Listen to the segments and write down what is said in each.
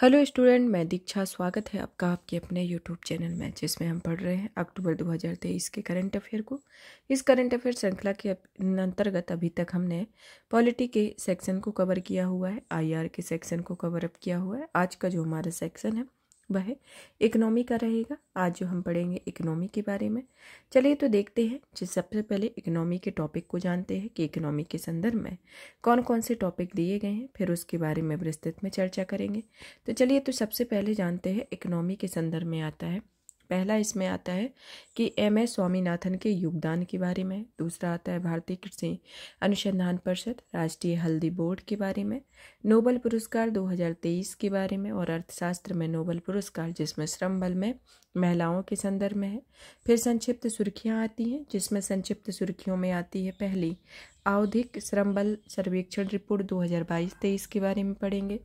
hello student मैं दीक्षा स्वागत है आपका आपके अपने यूट्यूब चैनल में जिसमें हम पढ़ रहे हैं अक्टूबर 2023 के करंट अफेयर को इस करंट अफेयर श्रृंखला के अंतर्गत अभी तक हमने पॉलिटी के सेक्शन को कवर किया हुआ है आईआर के सेक्शन को कवर अप किया हुआ है आज का जो हमारा सेक्शन है वह इकनॉमी का रहेगा आज जो हम पढ़ेंगे इकनॉमी के बारे में चलिए तो देखते हैं जिस सबसे पहले इकनॉमी के टॉपिक को जानते हैं कि इकनॉमी के संदर्भ में कौन कौन से टॉपिक दिए गए हैं फिर उसके बारे में विस्तृत में चर्चा करेंगे तो चलिए तो सबसे पहले जानते हैं इकनॉमी के संदर्भ में आता है पहला इसमें आता है कि एम एस स्वामीनाथन के योगदान के बारे में दूसरा आता है भारतीय कृषि अनुसंधान परिषद राष्ट्रीय हल्दी बोर्ड के बारे में नोबल पुरस्कार 2023 के बारे में और अर्थशास्त्र में नोबल पुरस्कार जिसमें श्रम बल में महिलाओं के संदर्भ में है फिर संक्षिप्त सुर्खियाँ आती हैं जिसमें संक्षिप्त सुर्खियों में आती है पहली आवधिक श्रम बल सर्वेक्षण रिपोर्ट 2022-23 के बारे में पढ़ेंगे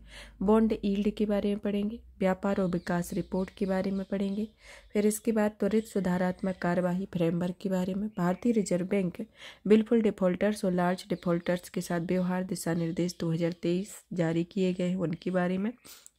बॉन्ड ईल्ड के बारे में पढ़ेंगे व्यापार और विकास रिपोर्ट के बारे में पढ़ेंगे फिर इसके बाद त्वरित सुधारात्मक कार्यवाही फ्रेमवर्क के बारे में भारतीय रिजर्व बैंक बिलफुल डिफॉल्टर्स और लार्ज डिफॉल्टर्स के साथ व्यवहार दिशा निर्देश दो जारी किए गए उनके बारे में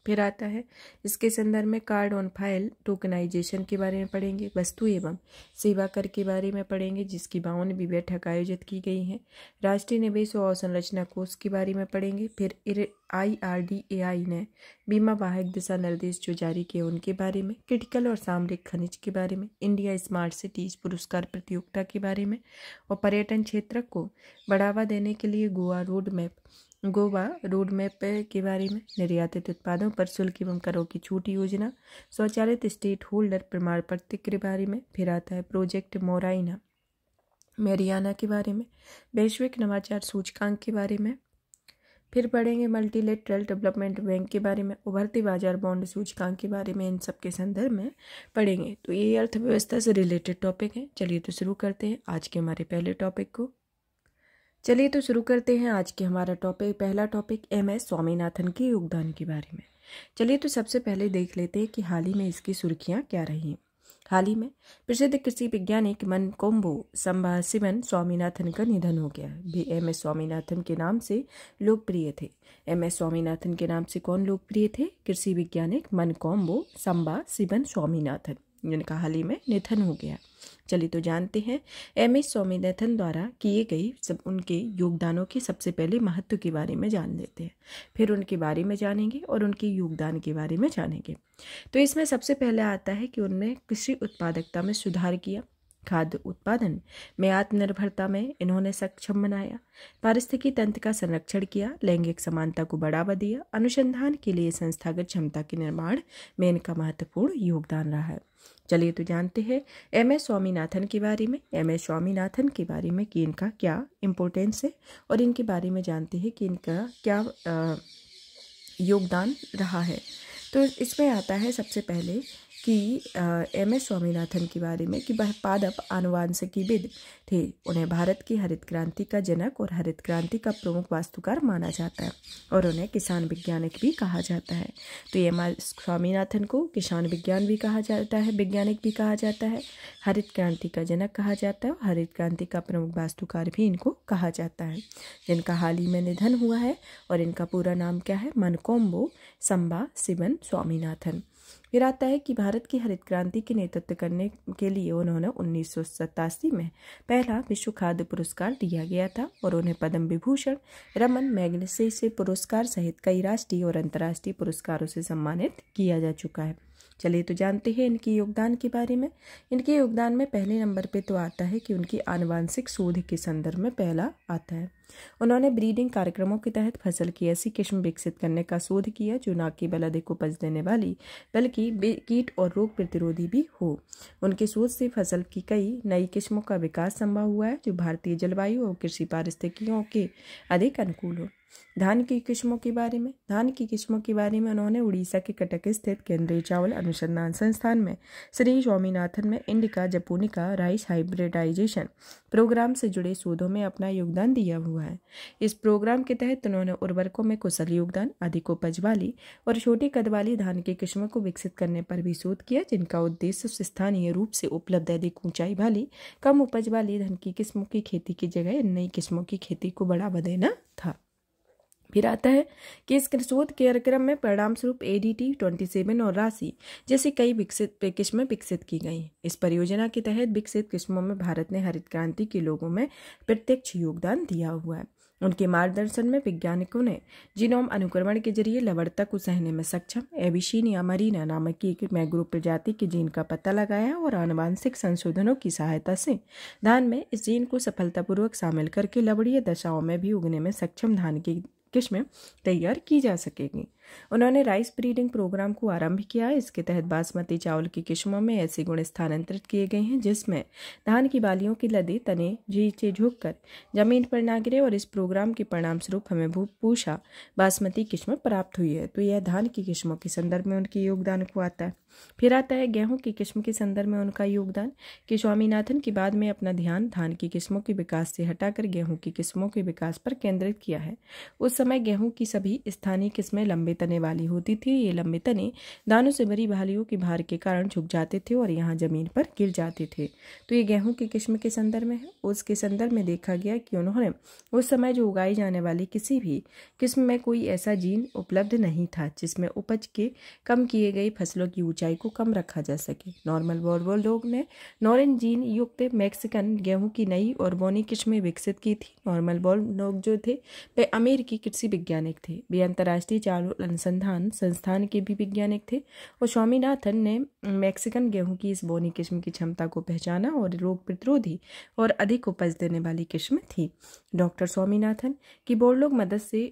फिर आता है इसके संदर्भ में कार्ड ऑन फाइल टोकनाइजेशन के बारे में पढ़ेंगे वस्तु एवं सेवा कर के बारे में पढ़ेंगे जिसकी बावन भी बैठक आयोजित की गई है राष्ट्रीय निवेश और संरचना कोष के बारे में पढ़ेंगे फिर आई आर डी ए आई ने बीमा वाहक दिशा निर्देश जो जारी किए उनके बारे में क्रिटिकल और सामरिक खनिज के बारे में इंडिया स्मार्ट सिटीज पुरस्कार प्रतियोगिता के बारे में और पर्यटन क्षेत्र को बढ़ावा देने के लिए Goa road map Goa roadmap के बारे में निर्यातित उत्पादों पर शुल्क एवं करों की छूट योजना स्वचालित स्टेट होल्डर प्रमाण पत्र के बारे में फिर आता है प्रोजेक्ट मोराइना मेरियाना के बारे में वैश्विक नवाचार सूचकांक के बारे में फिर पढ़ेंगे मल्टीलेटरल डेवलपमेंट बैंक के बारे में उभरती बाजार बॉन्ड सूचकांक के बारे में इन सब के संदर्भ में पढ़ेंगे तो ये अर्थव्यवस्था से रिलेटेड टॉपिक हैं चलिए तो शुरू करते हैं आज के हमारे पहले टॉपिक को चलिए तो शुरू करते हैं आज के हमारा टॉपिक पहला टॉपिक एम एस स्वामीनाथन के योगदान के बारे में चलिए तो सबसे पहले देख लेते हैं कि हाल ही में इसकी सुर्खियाँ क्या रही हैं हाल ही में प्रसिद्ध कृषि वैज्ञानिक मन कोम्बो संभासिवन स्वामीनाथन का निधन हो गया वे एम एस स्वामीनाथन के नाम से लोकप्रिय थे एम एस स्वामीनाथन के नाम से कौन लोकप्रिय थे कृषि वैज्ञानिक मन कोम्बो संभा सिवन स्वामीनाथन जिनका हाल ही में निधन हो गया चलिए तो जानते हैं एम एस स्वामीनाथन द्वारा किए गए सब उनके योगदानों के सबसे पहले महत्व के बारे में जान लेते हैं फिर उनके बारे में जानेंगे और उनके योगदान के बारे में जानेंगे तो इसमें सबसे पहले आता है कि उनने कृषि उत्पादकता में सुधार किया खाद्य उत्पादन में आत्मनिर्भरता में इन्होंने सक्षम बनाया पारिस्थितिकी तंत्र का संरक्षण किया लैंगिक समानता को बढ़ावा दिया अनुसंधान के लिए संस्थागत क्षमता के निर्माण में इनका महत्वपूर्ण योगदान रहा है चलिए तो जानते हैं एम एस स्वामीनाथन के बारे में एम एस स्वामीनाथन के बारे में कि इनका क्या इम्पोर्टेंस है और इनके बारे में जानते हैं कि इनका क्या योगदान रहा है तो इसमें आता है सबसे पहले कि एम एस स्वामीनाथन के बारे में कि वह पादप आनुवांशिकीविद थे उन्हें भारत की हरित क्रांति का जनक और हरित क्रांति का प्रमुख वास्तुकार माना जाता है और उन्हें किसान वैज्ञानिक भी कहा जाता है तो एम आर स्वामीनाथन को किसान विज्ञान भी कहा जाता है वैज्ञानिक भी कहा जाता है हरित क्रांति का जनक कहा जाता है और हरित क्रांति का प्रमुख वास्तुकार भी इनको कहा जाता है जिनका हाल ही में निधन हुआ है और इनका पूरा नाम क्या है मनकोम्बो संबा शिवन स्वामीनाथन फिर आता है कि भारत की हरित क्रांति के नेतृत्व करने के लिए उन्होंने उन्नीस में पहला विश्व खाद्य पुरस्कार दिया गया था और उन्हें पद्म विभूषण रमन मैग्नसे से पुरस्कार सहित कई राष्ट्रीय और अंतर्राष्ट्रीय पुरस्कारों से सम्मानित किया जा चुका है चलिए तो जानते हैं इनके योगदान के बारे में इनके योगदान में पहले नंबर पे तो आता है कि उनकी आनुवांशिक शोध के संदर्भ में पहला आता है उन्होंने ब्रीडिंग कार्यक्रमों के तहत फसल की ऐसी किस्म विकसित करने का शोध किया जो ना कि अधिक उपज देने वाली बल्कि कीट और रोग प्रतिरोधी भी हो उनके शोध से फसल की कई नई किस्मों का विकास संभव हुआ है जो भारतीय जलवायु और कृषि पारिस्थितियों के अधिक अनुकूल हो धान की किस्मों के बारे में धान की किस्मों के बारे में उन्होंने उड़ीसा के कटक स्थित केंद्रीय चावल अनुसंधान संस्थान में श्री स्वामीनाथन में indica japonica rice hybridisation programme से जुड़े शोधों में अपना योगदान दिया हुआ है इस प्रोग्राम के तहत उन्होंने उर्वरकों में कुशल योगदान अधिक उपज वाली और छोटी कद वाली धान की किस्मों को विकसित करने पर भी शोध किया जिनका उद्देश्य स्थानीय रूप से उपलब्ध अधिक ऊंचाई वाली कम उपज वाली धन की किस्मों की खेती की जगह नई किस्मों की खेती को बढ़ावा देना था फिर आता है कि इस शोध कार्यक्रम में परिणाम स्वरूप A D T twenty seven और राशि जैसी कई विकसित किस्म विकसित की गई इस परियोजना के तहत विकसित किस्मों में भारत ने हरित क्रांति के लोगों में प्रत्यक्ष योगदान दिया हुआ है उनके मार्गदर्शन में वैज्ञानिकों ने जीनोम अनुक्रमण के जरिए लवड़ता को सहने में सक्षम एबिशीनिया मरीना नामक की एक मैग्रो प्रजाति के जीन का पता लगाया और आनुवांशिक संशोधनों की सहायता से धान में इस जीन को सफलतापूर्वक शामिल करके लवड़ीय दशाओं में भी उगने में सक्षम धान की किस्में तैयार की जा सकेगी उन्होंने राइस ब्रीडिंग प्रोग्राम को आरंभ किया इसके तहत बासमती चावल की किस्मों में ऐसे गुण स्थानांतरित किए गए हैं जिसमें धान की बालियों की लदे तने झीचे झुककर जमीन पर ना गिरे और इस प्रोग्राम के स्वरूप हमें भूपूषा बासमती किस्म प्राप्त हुई है तो यह धान की किस्मों के संदर्भ में उनके योगदान को आता है फिर आता है गेहूं की किस्म के संदर्भ में उनका योगदान कि स्वामीनाथन के बाद में अपना ध्यान धान की किस्मों के विकास से हटाकर गेहूं की किस्मों के विकास पर केंद्रित किया है उस समय गेहूं की सभी स्थानीय किस्में लंबित तने वाली होती थी ये लंबे तने दानों से भरी बहालियों की भार के कारण झुक जाते थे और यहाँ ज़मीन पर गिर जाते थे तो ये गेहूँ की किस्म के संदर्भ में है उसके संदर्भ में देखा गया कि उन्होंने उस समय जो उगाई जाने वाली किसी भी किस्म में कोई ऐसा जीन उपलब्ध नहीं था जिसमें उपज के कम किए गए फसलों की ऊंचाई को कम रखा जा सके नॉर्मल बोर्बो लोग ने नॉरेन जीन युक्त मैक्सिकन गेहूँ की नई और बोनी किस्में विकसित की थी नॉर्मल बॉल लोग जो थे वे अमेरिकी कृषि वैज्ञानिक थे वे अंतर्राष्ट्रीय चालू अनुसंधान संस्थान के भी वैज्ञानिक थे और स्वामीनाथन ने मैक्सिकन गेहूं की इस बोनी किस्म की क्षमता को पहचाना और रोग प्रतिरोधी और अधिक उपज देने वाली किस्म थी डॉक्टर स्वामीनाथन की बोर्डलोग मदद से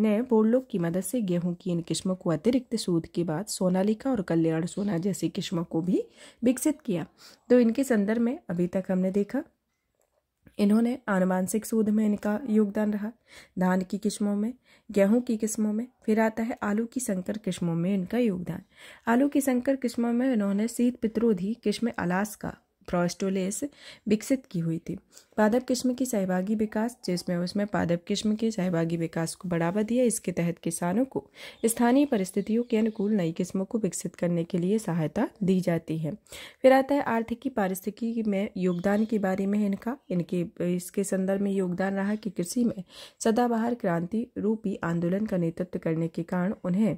ने बोर्डलोग की मदद से गेहूं की इन किस्मों को अतिरिक्त शोध के बाद सोनालिका और कल्याण सोना जैसी किस्मों को भी विकसित किया तो इनके संदर्भ में अभी तक हमने देखा इन्होंने आनुवांशिक शोध में इनका योगदान रहा धान की किस्मों में गेहूं की किस्मों में फिर आता है आलू की संकर किस्मों में इनका योगदान आलू की संकर किस्मों में इन्होंने शीत पित्रोधी किस्म अलास्का प्रोस्टोलेस विकसित की हुई थी पादप किस्म की सहभागी विकास जिसमें उसमें पादप किस्म के सहभागी विकास को बढ़ावा दिया इसके तहत किसानों को स्थानीय परिस्थितियों के अनुकूल नई किस्मों को विकसित करने के लिए सहायता दी जाती है फिर आता है आर्थिकी पारिस्थिति में योगदान के बारे में इनका इनके इसके संदर्भ में योगदान रहा कि कृषि में सदाबहार क्रांति रूपी आंदोलन का नेतृत्व करने के कारण उन्हें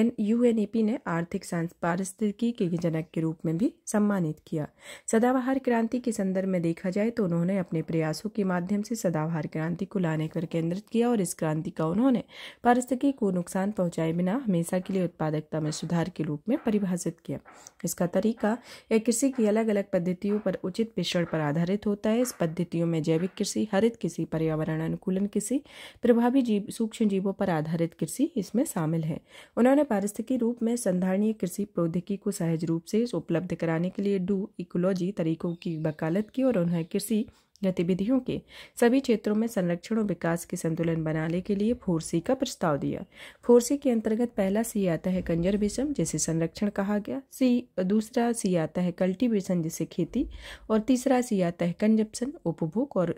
N U N E P ने आर्थिक पारिस्थितिकी के जनक के रूप में भी सम्मानित किया सदाबहार क्रांति के संदर्भ में देखा जाए तो उन्होंने अपने प्रयासों के माध्यम से सदाबहार क्रांति को लाने पर केंद्रित किया और इस क्रांति का उन्होंने पारिस्थितिकी को नुकसान पहुंचाए बिना हमेशा के लिए उत्पादकता में सुधार के रूप में परिभाषित किया इसका तरीका एक कृषि की अलग अलग पद्धतियों पर उचित मिश्रण पर आधारित होता है इस पद्धतियों में जैविक कृषि हरित कृषि पर्यावरण अनुकूलन कृषि प्रभावी जीव सूक्ष्म जीवों पर आधारित कृषि इसमें शामिल है उन्होंने पारिस्थितिकी रूप में संधारणीय कृषि प्रौद्योगिकी को सहज रूप से उपलब्ध कराने के लिए डू इकोलॉजी तरीकों की वकालत की और उन्होंने कृषि गतिविधियों के सभी क्षेत्रों में संरक्षण और विकास के संतुलन बनाने के लिए फोरसी का प्रस्ताव दिया फोरसी के अंतर्गत पहला सी आता है कंजर्वेशन जिसे संरक्षण कहा गया सी दूसरा सी आता है कल्टीवेशन जिसे खेती और तीसरा सी आता है कंजप्शन उपभोग और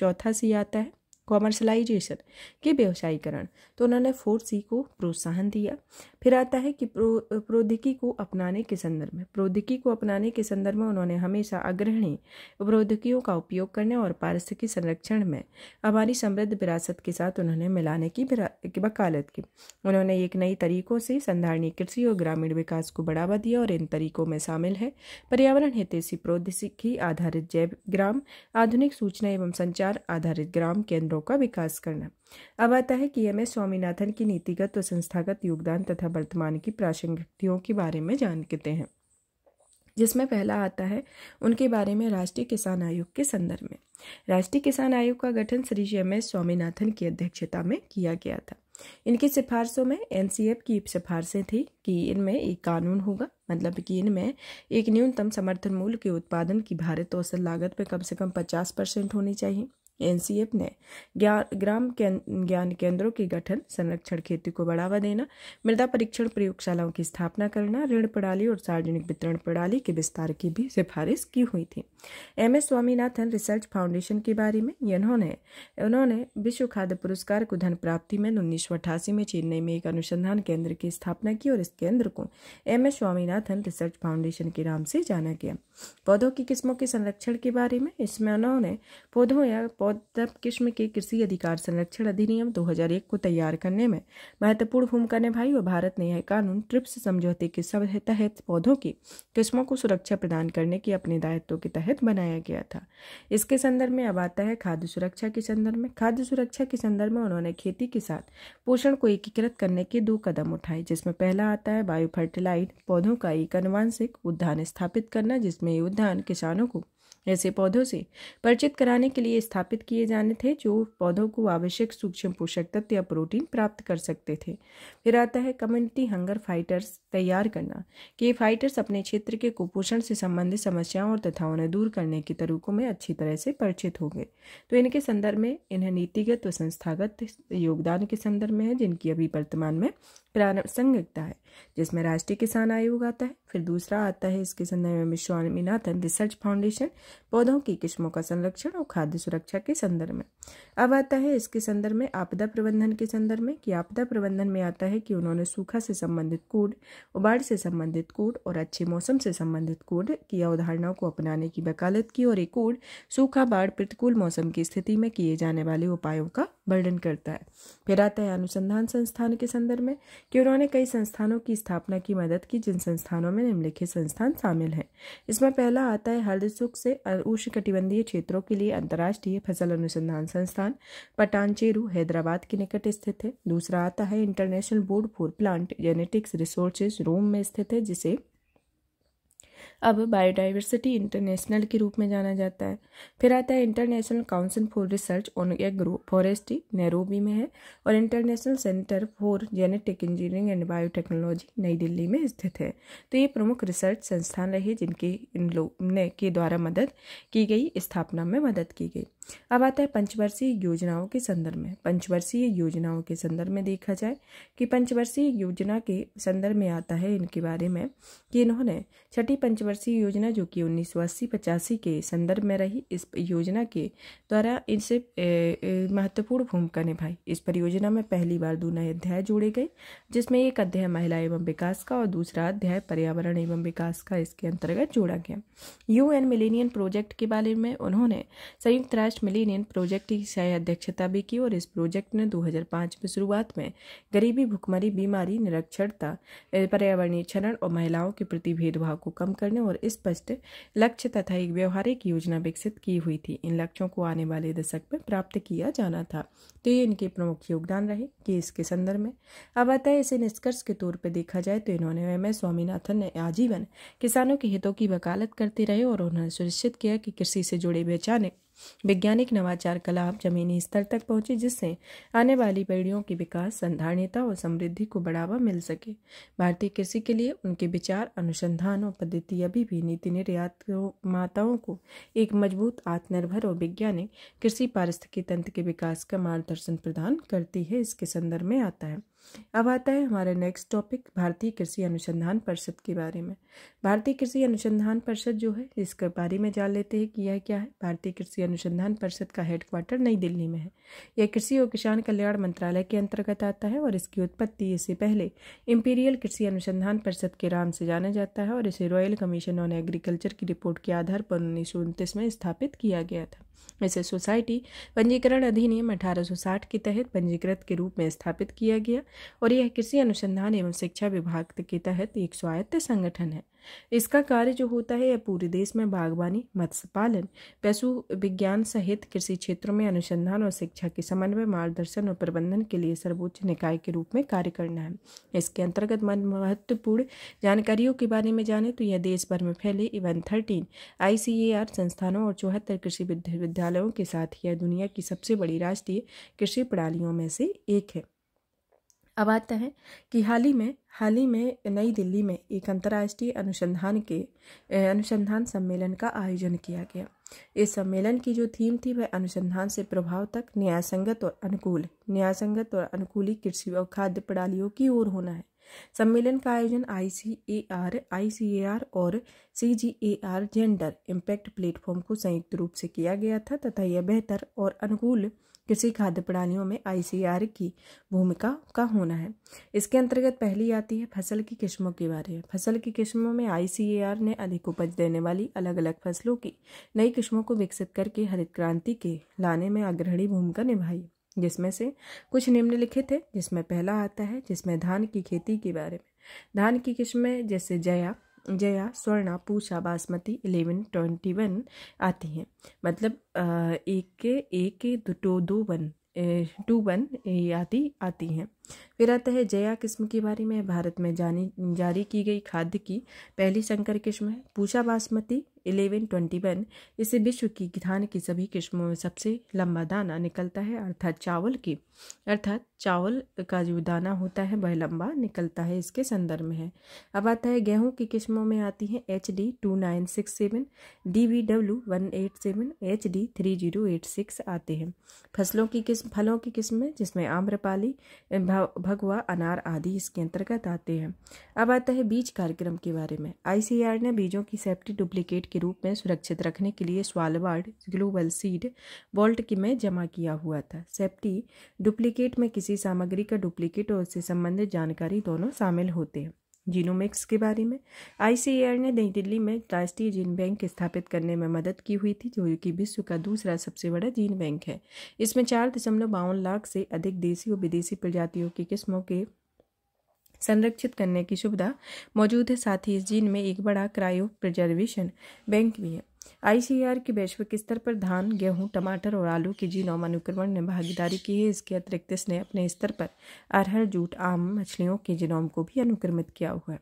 चौथा सी आता है कॉमर्शलाइजेशन के व्यवसायीकरण तो उन्होंने फोर सी को प्रोत्साहन दिया फिर आता है कि प्रो प्रौद्योगिकी को अपनाने के संदर्भ में प्रौद्योगिकी को अपनाने के संदर्भ में उन्होंने हमेशा अग्रणी प्रौद्योगिकियों का उपयोग करने और पारिस्थितिकी संरक्षण में हमारी समृद्ध विरासत के साथ उन्होंने मिलाने की, की वकालत की उन्होंने एक नई तरीकों से संधारणीय कृषि और ग्रामीण विकास को बढ़ावा दिया और इन तरीकों में शामिल है पर्यावरण हितेशी प्रौद्योगिकी आधारित जैव ग्राम आधुनिक सूचना एवं संचार आधारित ग्राम केंद्रों खंडों का विकास करना अब आता है कि एम एस स्वामीनाथन की नीतिगत व संस्थागत योगदान तथा वर्तमान की प्रासंगिकतियों के बारे में जानते हैं जिसमें पहला आता है उनके बारे में राष्ट्रीय किसान आयोग के संदर्भ में राष्ट्रीय किसान आयोग का गठन श्री एम एस स्वामीनाथन की अध्यक्षता में किया गया था इनकी सिफारिशों में एन की सिफारिशें थी कि इनमें एक कानून होगा मतलब कि इनमें एक न्यूनतम समर्थन मूल्य के उत्पादन की भारत औसत लागत पर कम से कम पचास परसेंट होनी चाहिए एनसीएफ ने ग्राम ज्ञान केंद्रों के गठन संरक्षण खेती को बढ़ावा देना मृदा परीक्षण प्रयोगशालाओं की स्थापना करना ऋण प्रणाली और सार्वजनिक वितरण प्रणाली के विस्तार की भी सिफारिश की हुई थी M S Swaminathan Research Foundation के बारे में इन्होंने उन्होंने विश्व खाद्य पुरस्कार को धन प्राप्ति में उन्नीस में चेन्नई में एक अनुसंधान केंद्र की स्थापना की और इस केंद्र को M S Swaminathan Research Foundation के नाम से जाना गया पौधों की किस्मों के संरक्षण के बारे में इसमें उन्होंने पौधों या पौधव किस्म के कृषि अधिकार संरक्षण अधिनियम 2001 को तैयार करने में महत्वपूर्ण भूमिका निभाई और भारत ने यह कानून ट्रिप्स समझौते के तहत पौधों की किस्मों को सुरक्षा प्रदान करने के अपने दायित्व के तहत बनाया गया था इसके संदर्भ में अब आता है खाद्य सुरक्षा के संदर्भ में खाद्य सुरक्षा के संदर्भ में उन्होंने खेती के साथ पोषण को एकीकृत करने के दो कदम उठाए जिसमें पहला आता है बायो पौधों का एक अनुवांशिक उद्यान स्थापित करना जिसमें ये उद्यान किसानों को ऐसे पौधों से परिचित कराने के लिए स्थापित किए जाने थे जो पौधों को आवश्यक सूक्ष्म पोषक तत्व या प्रोटीन प्राप्त कर सकते थे फिर आता है कम्युनिटी हंगर फाइटर्स तैयार करना कि ये फाइटर्स अपने क्षेत्र के कुपोषण से संबंधित समस्याओं और तथा उन्हें दूर करने के तरीकों में अच्छी तरह से परिचित हो तो इनके संदर्भ में इन्हें नीतिगत व संस्थागत योगदान के संदर्भ में है जिनकी अभी वर्तमान में प्रासंग है जिसमें राष्ट्रीय किसान आयोग आता है फिर दूसरा आता है इसके संदर्भ में विश्वामीनाथन रिसर्च फाउंडेशन पौधों की किस्मों का संरक्षण और खाद्य सुरक्षा के संदर्भ में अब आता है इसके संदर्भ में आपदा प्रबंधन के संदर्भ में कि आपदा प्रबंधन में आता है कि उन्होंने सूखा से संबंधित कोड उबाड़ से संबंधित कोड और अच्छे मौसम से संबंधित कोड की अवधारणाओं को अपनाने की वकालत की और ये कोड सूखा बाढ़ प्रतिकूल मौसम की स्थिति में किए जाने वाले उपायों का वर्णन करता है फिर आता है अनुसंधान संस्थान के संदर्भ में कि उन्होंने कई संस्थानों की स्थापना की मदद की जिन संस्थानों में निम्नलिखित संस्थान शामिल हैं इसमें पहला आता है सुख से उष्ण कटिबंधीय क्षेत्रों के लिए अंतर्राष्ट्रीय फसल अनुसंधान संस्थान पटानचेरू हैदराबाद के निकट स्थित है दूसरा आता है International Board for Plant Genetics Resources Rome में स्थित है जिसे अब बायोडाइवर्सिटी इंटरनेशनल के रूप में जाना जाता है फिर आता है International Council for Research on Agro Forestry Nairobi में है और International Centre for Genetic Engineering and Biotechnology नई दिल्ली में स्थित है तो ये प्रमुख रिसर्च संस्थान रहे जिनके इन लोग ने के द्वारा मदद की गई स्थापना में मदद की गई अब आता है पंचवर्षीय योजनाओं के संदर्भ में पंचवर्षीय योजनाओं के संदर्भ में देखा जाए कि पंचवर्षीय योजना के संदर्भ में आता है इनके बारे में कि इन्होंने छठी पंचवर्षीय योजना जो कि उन्नीस सौ अस्सी पचासी के संदर्भ में रही इस योजना के द्वारा इनसे महत्वपूर्ण भूमिका निभाई इस परियोजना में पहली बार दो नए अध्याय जोड़े गए जिसमें एक अध्याय महिला एवं विकास का और दूसरा अध्याय पर्यावरण एवं विकास का इसके अंतर्गत जोड़ा गया यू एन मिलेनियन प्रोजेक्ट के बारे में उन्होंने संयुक्त राष्ट्र फर्स्ट मिलीनियन प्रोजेक्ट की अध्यक्षता भी की और इस प्रोजेक्ट ने 2005 में शुरुआत में गरीबी भुखमरी बीमारी निरक्षरता पर्यावरणीय क्षरण और महिलाओं के प्रति भेदभाव को कम करने और स्पष्ट लक्ष्य तथा एक व्यवहारिक योजना विकसित की हुई थी इन लक्ष्यों को आने वाले दशक में प्राप्त किया जाना था तो ये इनके प्रमुख योगदान रहे कि इसके संदर्भ में अब आता है इसे निष्कर्ष के तौर पर देखा जाए तो इन्होंने एम एस स्वामीनाथन ने आजीवन किसानों के हितों की वकालत करते रहे और उन्होंने सुनिश्चित किया कि कृषि से जुड़े बेचाने वैज्ञानिक नवाचार कला जमीनी स्तर तक पहुंचे जिससे आने वाली पीढ़ियों के विकास संधारणीयता और समृद्धि को बढ़ावा मिल सके भारतीय कृषि के लिए उनके विचार अनुसंधान और पद्धति अभी भी नीति निर्यात माताओं को एक मजबूत आत्मनिर्भर और वैज्ञानिक कृषि पारिस्थितिकी तंत्र के विकास का मार्गदर्शन प्रदान करती है इसके संदर्भ में आता है अब आता है हमारा नेक्स्ट टॉपिक भारतीय कृषि अनुसंधान परिषद के बारे में भारतीय कृषि अनुसंधान परिषद जो है इसके बारे में जान लेते हैं कि यह क्या है भारतीय कृषि अनुसंधान परिषद का हेडक्वार्टर नई दिल्ली में है यह कृषि और किसान कल्याण मंत्रालय के अंतर्गत आता है और इसकी उत्पत्ति इससे पहले इम्पीरियल कृषि अनुसंधान परिषद के नाम से जाना जाता है और इसे रॉयल कमीशन ऑन एग्रीकल्चर की रिपोर्ट के आधार पर उन्नीस में स्थापित किया गया था इसे सोसाइटी पंजीकरण अधिनियम 1860 के तहत पंजीकृत के रूप में स्थापित किया गया और यह कृषि अनुसंधान एवं शिक्षा विभाग के तहत एक स्वायत्त संगठन है इसका कार्य जो होता है यह पूरे देश में बागवानी मत्स्य पालन पशु विज्ञान सहित कृषि क्षेत्रों में अनुसंधान और शिक्षा के समन्वय मार्गदर्शन और प्रबंधन के लिए सर्वोच्च निकाय के रूप में कार्य करना है इसके अंतर्गत महत्वपूर्ण जानकारियों के बारे में जाने तो यह देश भर में फैले इवन थर्टीन आई संस्थानों और चौहत्तर कृषि विद्यालयों के साथ यह दुनिया की सबसे बड़ी राष्ट्रीय कृषि प्रणालियों में से एक है अब आते हैं कि हाल ही में हाल ही में नई दिल्ली में एक अंतर्राष्ट्रीय अनुसंधान के अनुसंधान सम्मेलन का आयोजन किया गया इस सम्मेलन की जो थीम थी वह अनुसंधान से प्रभाव तक न्यायसंगत और अनुकूल न्यायसंगत और अनुकूली कृषि और खाद्य प्रणालियों की ओर होना है सम्मेलन का आयोजन आई सी A are I C A R और C G A R gender impact platform को संयुक्त रूप से किया गया था तथा यह बेहतर और अनुकूल कृषि खाद्य प्रणालियों में आईसीआर की भूमिका का होना है इसके अंतर्गत पहली आती है फसल की किस्मों के बारे में फसल की किस्मों में आईसीएआर ने अधिक उपज देने वाली अलग अलग फसलों की नई किस्मों को विकसित करके हरित क्रांति के लाने में अग्रणी भूमिका निभाई जिसमें से कुछ निम्नलिखित है जिसमें पहला आता है जिसमें धान की खेती के बारे में धान की किस्में जैसे Jaya Jaya Swarna Pusa basmati eleven twenty one आती हैं मतलब एक के एक के दो दो वन टू वन आदि आती हैं फिर आता है जया किस्म के बारे में भारत में जानी जारी की गई खाद्य की पहली संकर किस्म है Pusa basmati eleven twenty one इसे विश्व की धान की सभी किस्मों में सबसे लंबा दाना निकलता है अर्थात चावल की अर्थात चावल का जो दाना होता है वह लंबा निकलता है इसके संदर्भ में है अब आता है गेहूं की किस्मों में आती है H D two nine six seven D V W one eight seven H D three zero eight six आते हैं फसलों की किस्म फलों की किस्में जिसमें आम्रपाली भगवा अनार आदि इसके अंतर्गत आते हैं अब आता है बीज कार्यक्रम के बारे में आईसीआर ने बीजों की सेफ्टी डुप्लीकेट के रूप में सुरक्षित रखने के लिए स्वालबार्ड ग्लोबल सीड वॉल्ट की में जमा किया हुआ था सेफ्टी डुप्लीकेट में किसी सामग्री का डुप्लीकेट और उससे संबंधित जानकारी दोनों शामिल होते हैं जीनोमिक्स के बारे में आईसीएआर ने नई दिल्ली में राष्ट्रीय जीन बैंक स्थापित करने में मदद की हुई थी जो कि विश्व का दूसरा सबसे बड़ा जीन बैंक है इसमें चार दशमलव बावन लाख से अधिक देशी और विदेशी प्रजातियों की किस्मों के संरक्षित करने की सुविधा मौजूद है साथ ही इस जीन में एक बड़ा क्रायो प्रिजर्वेशन बैंक भी है आईसीआर के वैश्विक स्तर पर धान गेहूं टमाटर और आलू के जीनोम अनुक्रमण ने भागीदारी की है इसके अतिरिक्त इसने अपने स्तर पर अरहर जूट आम मछलियों के जीनोम को भी अनुक्रमित किया हुआ है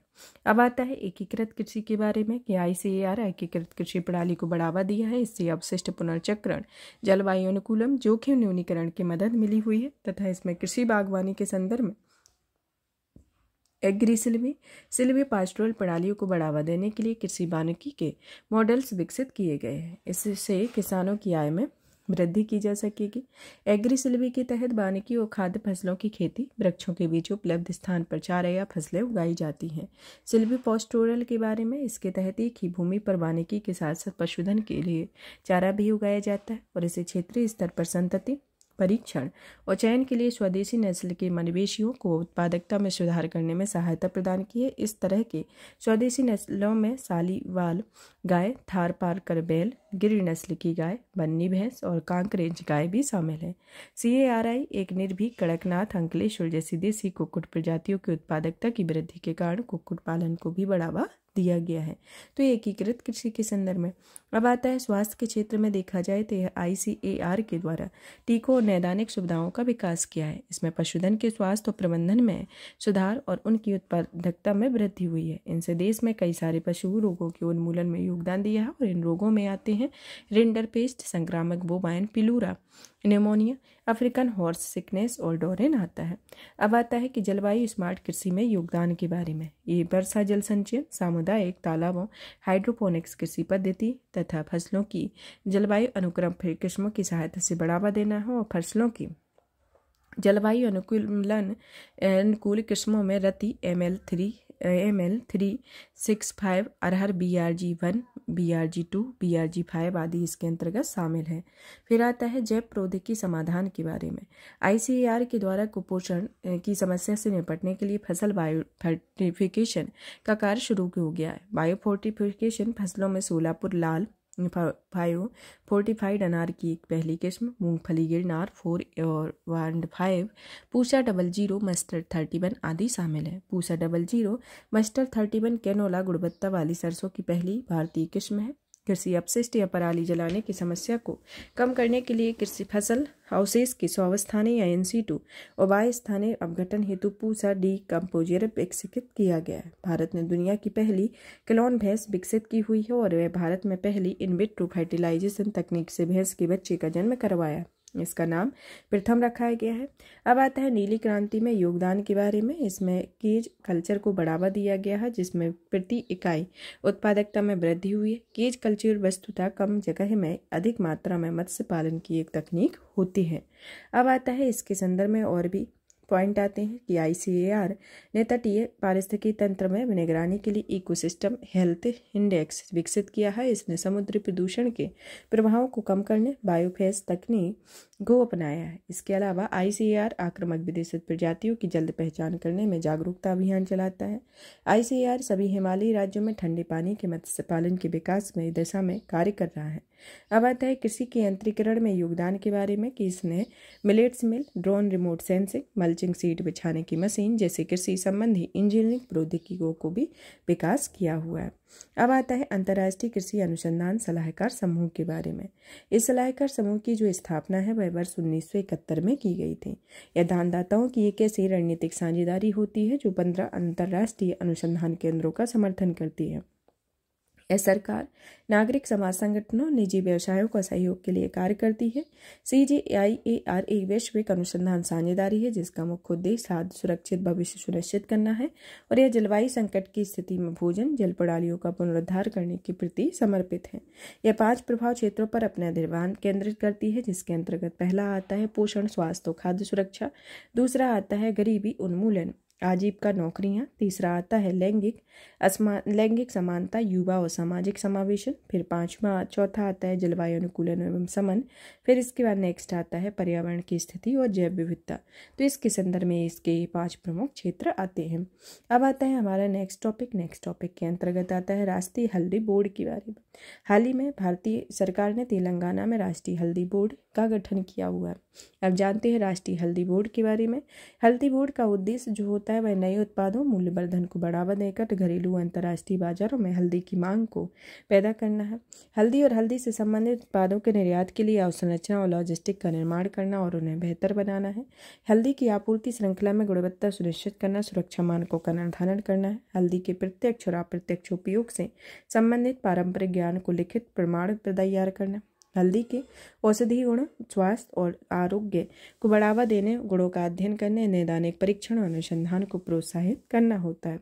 अब आता है एकीकृत कृषि के बारे में कि आईसीएआर एकीकृत कृषि प्रणाली को बढ़ावा दिया है इससे अवशिष्ट पुनर्चक्रण जलवायु अनुकूलन जोखिम न्यूनीकरण की मदद मिली हुई है तथा इसमें कृषि बागवानी के संदर्भ में एग्री सिल्वी सिल्वी पास्टोरल प्रणालियों को बढ़ावा देने के लिए कृषि वानिकी के मॉडल्स विकसित किए गए हैं इससे किसानों की आय में वृद्धि की जा सकेगी एग्री सिल्वी के तहत वानिकी और खाद्य फसलों की खेती वृक्षों के बीच उपलब्ध स्थान पर चारे या फसलें उगाई जाती हैं सिल्वी पोस्टोरल के बारे में इसके तहत एक ही भूमि पर वानिकी के साथ साथ पशुधन के लिए चारा भी उगाया जाता है और इसे क्षेत्रीय स्तर पर संतति परीक्षण और चयन के लिए स्वदेशी नस्ल के मवेशियों को उत्पादकता में सुधार करने में सहायता प्रदान की है इस तरह के स्वदेशी नस्लों में सालीवाल गाय थार पार कर बैल गिर नस्ल की गाय बन्नी भैंस और कांकरेज गाय भी शामिल है सी एक निर्भीक कड़कनाथ अंकलेश्वर जैसी देसी कुक्कुट प्रजातियों की उत्पादकता की वृद्धि के कारण कुक्कुट पालन को भी बढ़ावा दिया गया है तो ये एकीकृत कृषि के संदर्भ में अब आता है स्वास्थ्य के क्षेत्र में देखा जाए तो यह आई के द्वारा टीकों और नैदानिक सुविधाओं का विकास किया है इसमें पशुधन के स्वास्थ्य और प्रबंधन में सुधार और उनकी उत्पादकता में वृद्धि हुई है इनसे देश में कई सारे पशु रोगों के उन्मूलन में योगदान दिया है और इन रोगों में आते हैं रिंडर पेस्ट संक्रामक bovine pleuro pneumonia African horse sickness और डोरेन आता है अब आता है कि जलवायु स्मार्ट कृषि में योगदान के बारे में ये वर्षा जल संचयन सामुदायिक तालाबों हाइड्रोपोनिक्स कृषि पद्धति तथा फसलों की जलवायु अनुक्रम फिर किस्मों की सहायता से बढ़ावा देना हो और फसलों की जलवायु अनुकूलन अनुकूल किस्मों में रति M L three M L three six five अरहर B R G one B R G two B R G five आदि इसके अंतर्गत शामिल है फिर आता है जैव प्रौद्योगिकी समाधान के बारे में आई सी आर के द्वारा कुपोषण की समस्या से निपटने के लिए फसल बायो फर्टिफिकेशन का कार्य शुरू हो गया है बायो फर्टिफिकेशन फसलों में सोलापुर लाल फाइव फोर्टिफाइड अनार की एक पहली किस्म मूंगफली गिरनार फोर और one five Pusa double zero mustard thirty one आदि शामिल है Pusa double zero mustard thirty one canola गुणवत्ता वाली सरसों की पहली भारतीय किस्म है कृषि अपशिष्ट या पराली जलाने की समस्या को कम करने के लिए कृषि फसल हाउसेस की स्वावस्थाने या एन सी टू उबाय स्थानीय अपघटन हेतु पूसा डी कंपोजियर विकसित किया गया है भारत ने दुनिया की पहली क्लोन भैंस विकसित की हुई है और वह भारत में पहली इनविट्रो फर्टिलाइजेशन तकनीक से भैंस के बच्चे का जन्म करवाया इसका नाम प्रथम रखा गया है अब आता है नीली क्रांति में योगदान के बारे में इसमें केज कल्चर को बढ़ावा दिया गया है जिसमें प्रति इकाई उत्पादकता में वृद्धि हुई है केज कल्चर वस्तुता कम जगह में अधिक मात्रा में मत्स्य पालन की एक तकनीक होती है अब आता है इसके संदर्भ में और भी पॉइंट आते हैं कि आईसीएआर ने तटीय पारिस्थितिकी तंत्र में निगरानी के लिए इकोसिस्टम हेल्थ इंडेक्स विकसित किया है इसने समुद्री प्रदूषण के प्रभावों को कम करने बायोफेस तकनीक को अपनाया है इसके अलावा आईसीएआर आक्रामक विदेशित प्रजातियों की जल्द पहचान करने में जागरूकता अभियान चलाता है आईसीएआर सभी हिमालयी राज्यों में ठंडे पानी के मत्स्य पालन के विकास में दिशा में कार्य कर रहा है अब आता है कृषि के यंत्रीकरण में योगदान के बारे में कि इसने millets mill drone remote sensing mulching sheet बिछाने की मशीन जैसे कृषि संबंधी इंजीनियरिंग प्रौद्योगिकियों को भी विकास किया हुआ है अब आता है अंतर्राष्ट्रीय कृषि अनुसंधान सलाहकार समूह के बारे में इस सलाहकार समूह की जो स्थापना है वह वर्ष उन्नीस में की गई थी यह दानदाताओं की एक ऐसी रणनीतिक साझेदारी होती है जो पंद्रह अंतर्राष्ट्रीय अनुसंधान केंद्रों का समर्थन करती है यह सरकार नागरिक समाज संगठनों निजी व्यवसायों का सहयोग के लिए कार्य करती है सी जी आई ए आर एक वैश्विक अनुसंधान साझेदारी है जिसका मुख्य उद्देश्य खाद्य सुरक्षित भविष्य सुनिश्चित करना है और यह जलवायु संकट की स्थिति में भोजन जल प्रणालियों का पुनरुद्धार करने के प्रति समर्पित है यह पांच प्रभाव क्षेत्रों पर अपना निर्वाहन केंद्रित करती है जिसके अंतर्गत पहला आता है पोषण स्वास्थ्य और खाद्य सुरक्षा दूसरा आता है गरीबी उन्मूलन का नौकरियाँ तीसरा आता है लैंगिक असमान लैंगिक समानता युवा और सामाजिक समावेशन फिर पांचवा चौथा आता है जलवायु अनुकूलन एवं समन फिर इसके बाद नेक्स्ट आता है पर्यावरण की स्थिति और जैव विविधता तो इसके संदर्भ में इसके पांच प्रमुख क्षेत्र आते हैं अब आता है हमारा नेक्स्ट टॉपिक नेक्स्ट टॉपिक के अंतर्गत आता है राष्ट्रीय हल्दी बोर्ड के बारे में हाल ही में भारतीय सरकार ने तेलंगाना में राष्ट्रीय हल्दी बोर्ड का गठन किया हुआ है अब जानते हैं राष्ट्रीय हल्दी बोर्ड के बारे में हल्दी बोर्ड का उद्देश्य जो होता है वह नए उत्पादों मूल्यवर्धन को बढ़ावा देकर घरेलू अंतर्राष्ट्रीय बाजारों में हल्दी की मांग को पैदा करना है हल्दी और हल्दी से संबंधित उत्पादों के निर्यात के लिए अवसंरचना और लॉजिस्टिक का निर्माण करना और उन्हें बेहतर बनाना है हल्दी की आपूर्ति श्रृंखला में गुणवत्ता सुनिश्चित करना सुरक्षा मानकों का निर्धारण करना है हल्दी के प्रत्यक्ष और अप्रत्यक्ष उपयोग से संबंधित पारंपरिक ज्ञान को लिखित प्रमाण तैयार करना हल्दी के औषधीय गुण स्वास्थ्य और आरोग्य को बढ़ावा देने गुणों का अध्ययन करने नैदानिक परीक्षण और अनुसंधान को प्रोत्साहित करना होता है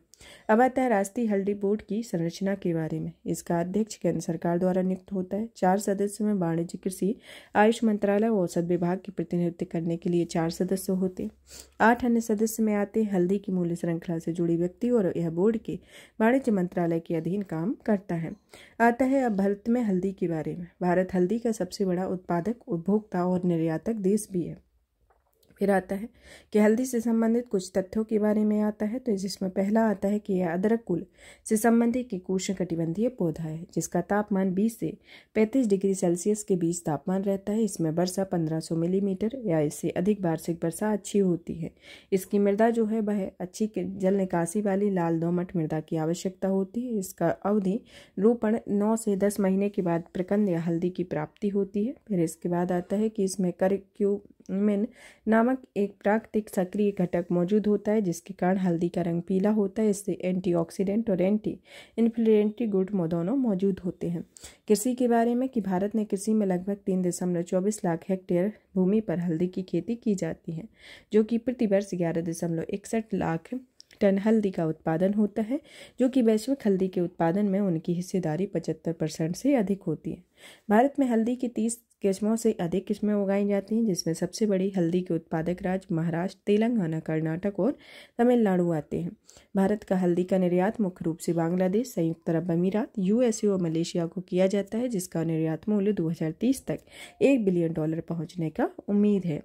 अब आता है राष्ट्रीय हल्दी बोर्ड की संरचना के बारे में इसका अध्यक्ष केंद्र सरकार द्वारा नियुक्त होता है चार सदस्य में वाणिज्य कृषि आयुष मंत्रालय और औषध विभाग के प्रतिनिधित्व करने के लिए चार सदस्य होते आठ अन्य सदस्य में आते हल्दी की मूल्य श्रृंखला से जुड़ी व्यक्ति और यह बोर्ड के वाणिज्य मंत्रालय के अधीन काम करता है आता है अब भारत में हल्दी के बारे में भारत हल्दी का सबसे बड़ा उत्पादक उपभोक्ता और निर्यातक देश भी है फिर आता है कि हल्दी से संबंधित कुछ तथ्यों के बारे में आता है तो जिसमें पहला आता है कि यह अदरक कुल से संबंधित एक उष्ण कटिबंधीय पौधा है जिसका तापमान 20 से 35 डिग्री सेल्सियस के बीच तापमान रहता है इसमें वर्षा 1500 मिलीमीटर या इससे अधिक वार्षिक वर्षा अच्छी होती है इसकी मृदा जो है वह अच्छी जल निकासी वाली लाल दोमट मृदा की आवश्यकता होती है इसका अवधि रोपण नौ से दस महीने के बाद प्रकंद या हल्दी की प्राप्ति होती है फिर इसके बाद आता है कि इसमें कर क्यू मेन नामक एक प्राकृतिक सक्रिय घटक मौजूद होता है जिसके कारण हल्दी का रंग पीला होता है इससे एंटीऑक्सीडेंट और एंटी इन्फ्लेमेटरी गुड दोनों मौजूद होते हैं कृषि के बारे में कि भारत में कृषि में लगभग तीन दशमलव चौबीस लाख हेक्टेयर भूमि पर हल्दी की खेती की जाती है जो कि प्रतिवर्ष ग्यारह दशमलव इकसठ लाख टन हल्दी का उत्पादन होता है जो कि वैश्विक हल्दी के उत्पादन में उनकी हिस्सेदारी पचहत्तर परसेंट से अधिक होती है भारत में हल्दी की तीस किस्मों से अधिक किस्में उगाई जाती हैं जिसमें सबसे बड़ी हल्दी के उत्पादक राज्य महाराष्ट्र तेलंगाना कर्नाटक और तमिलनाडु आते हैं भारत का हल्दी का निर्यात मुख्य रूप से बांग्लादेश संयुक्त अरब अमीरात यूएसए और मलेशिया को किया जाता है जिसका निर्यात मूल्य 2030 तक एक बिलियन डॉलर पहुंचने का उम्मीद है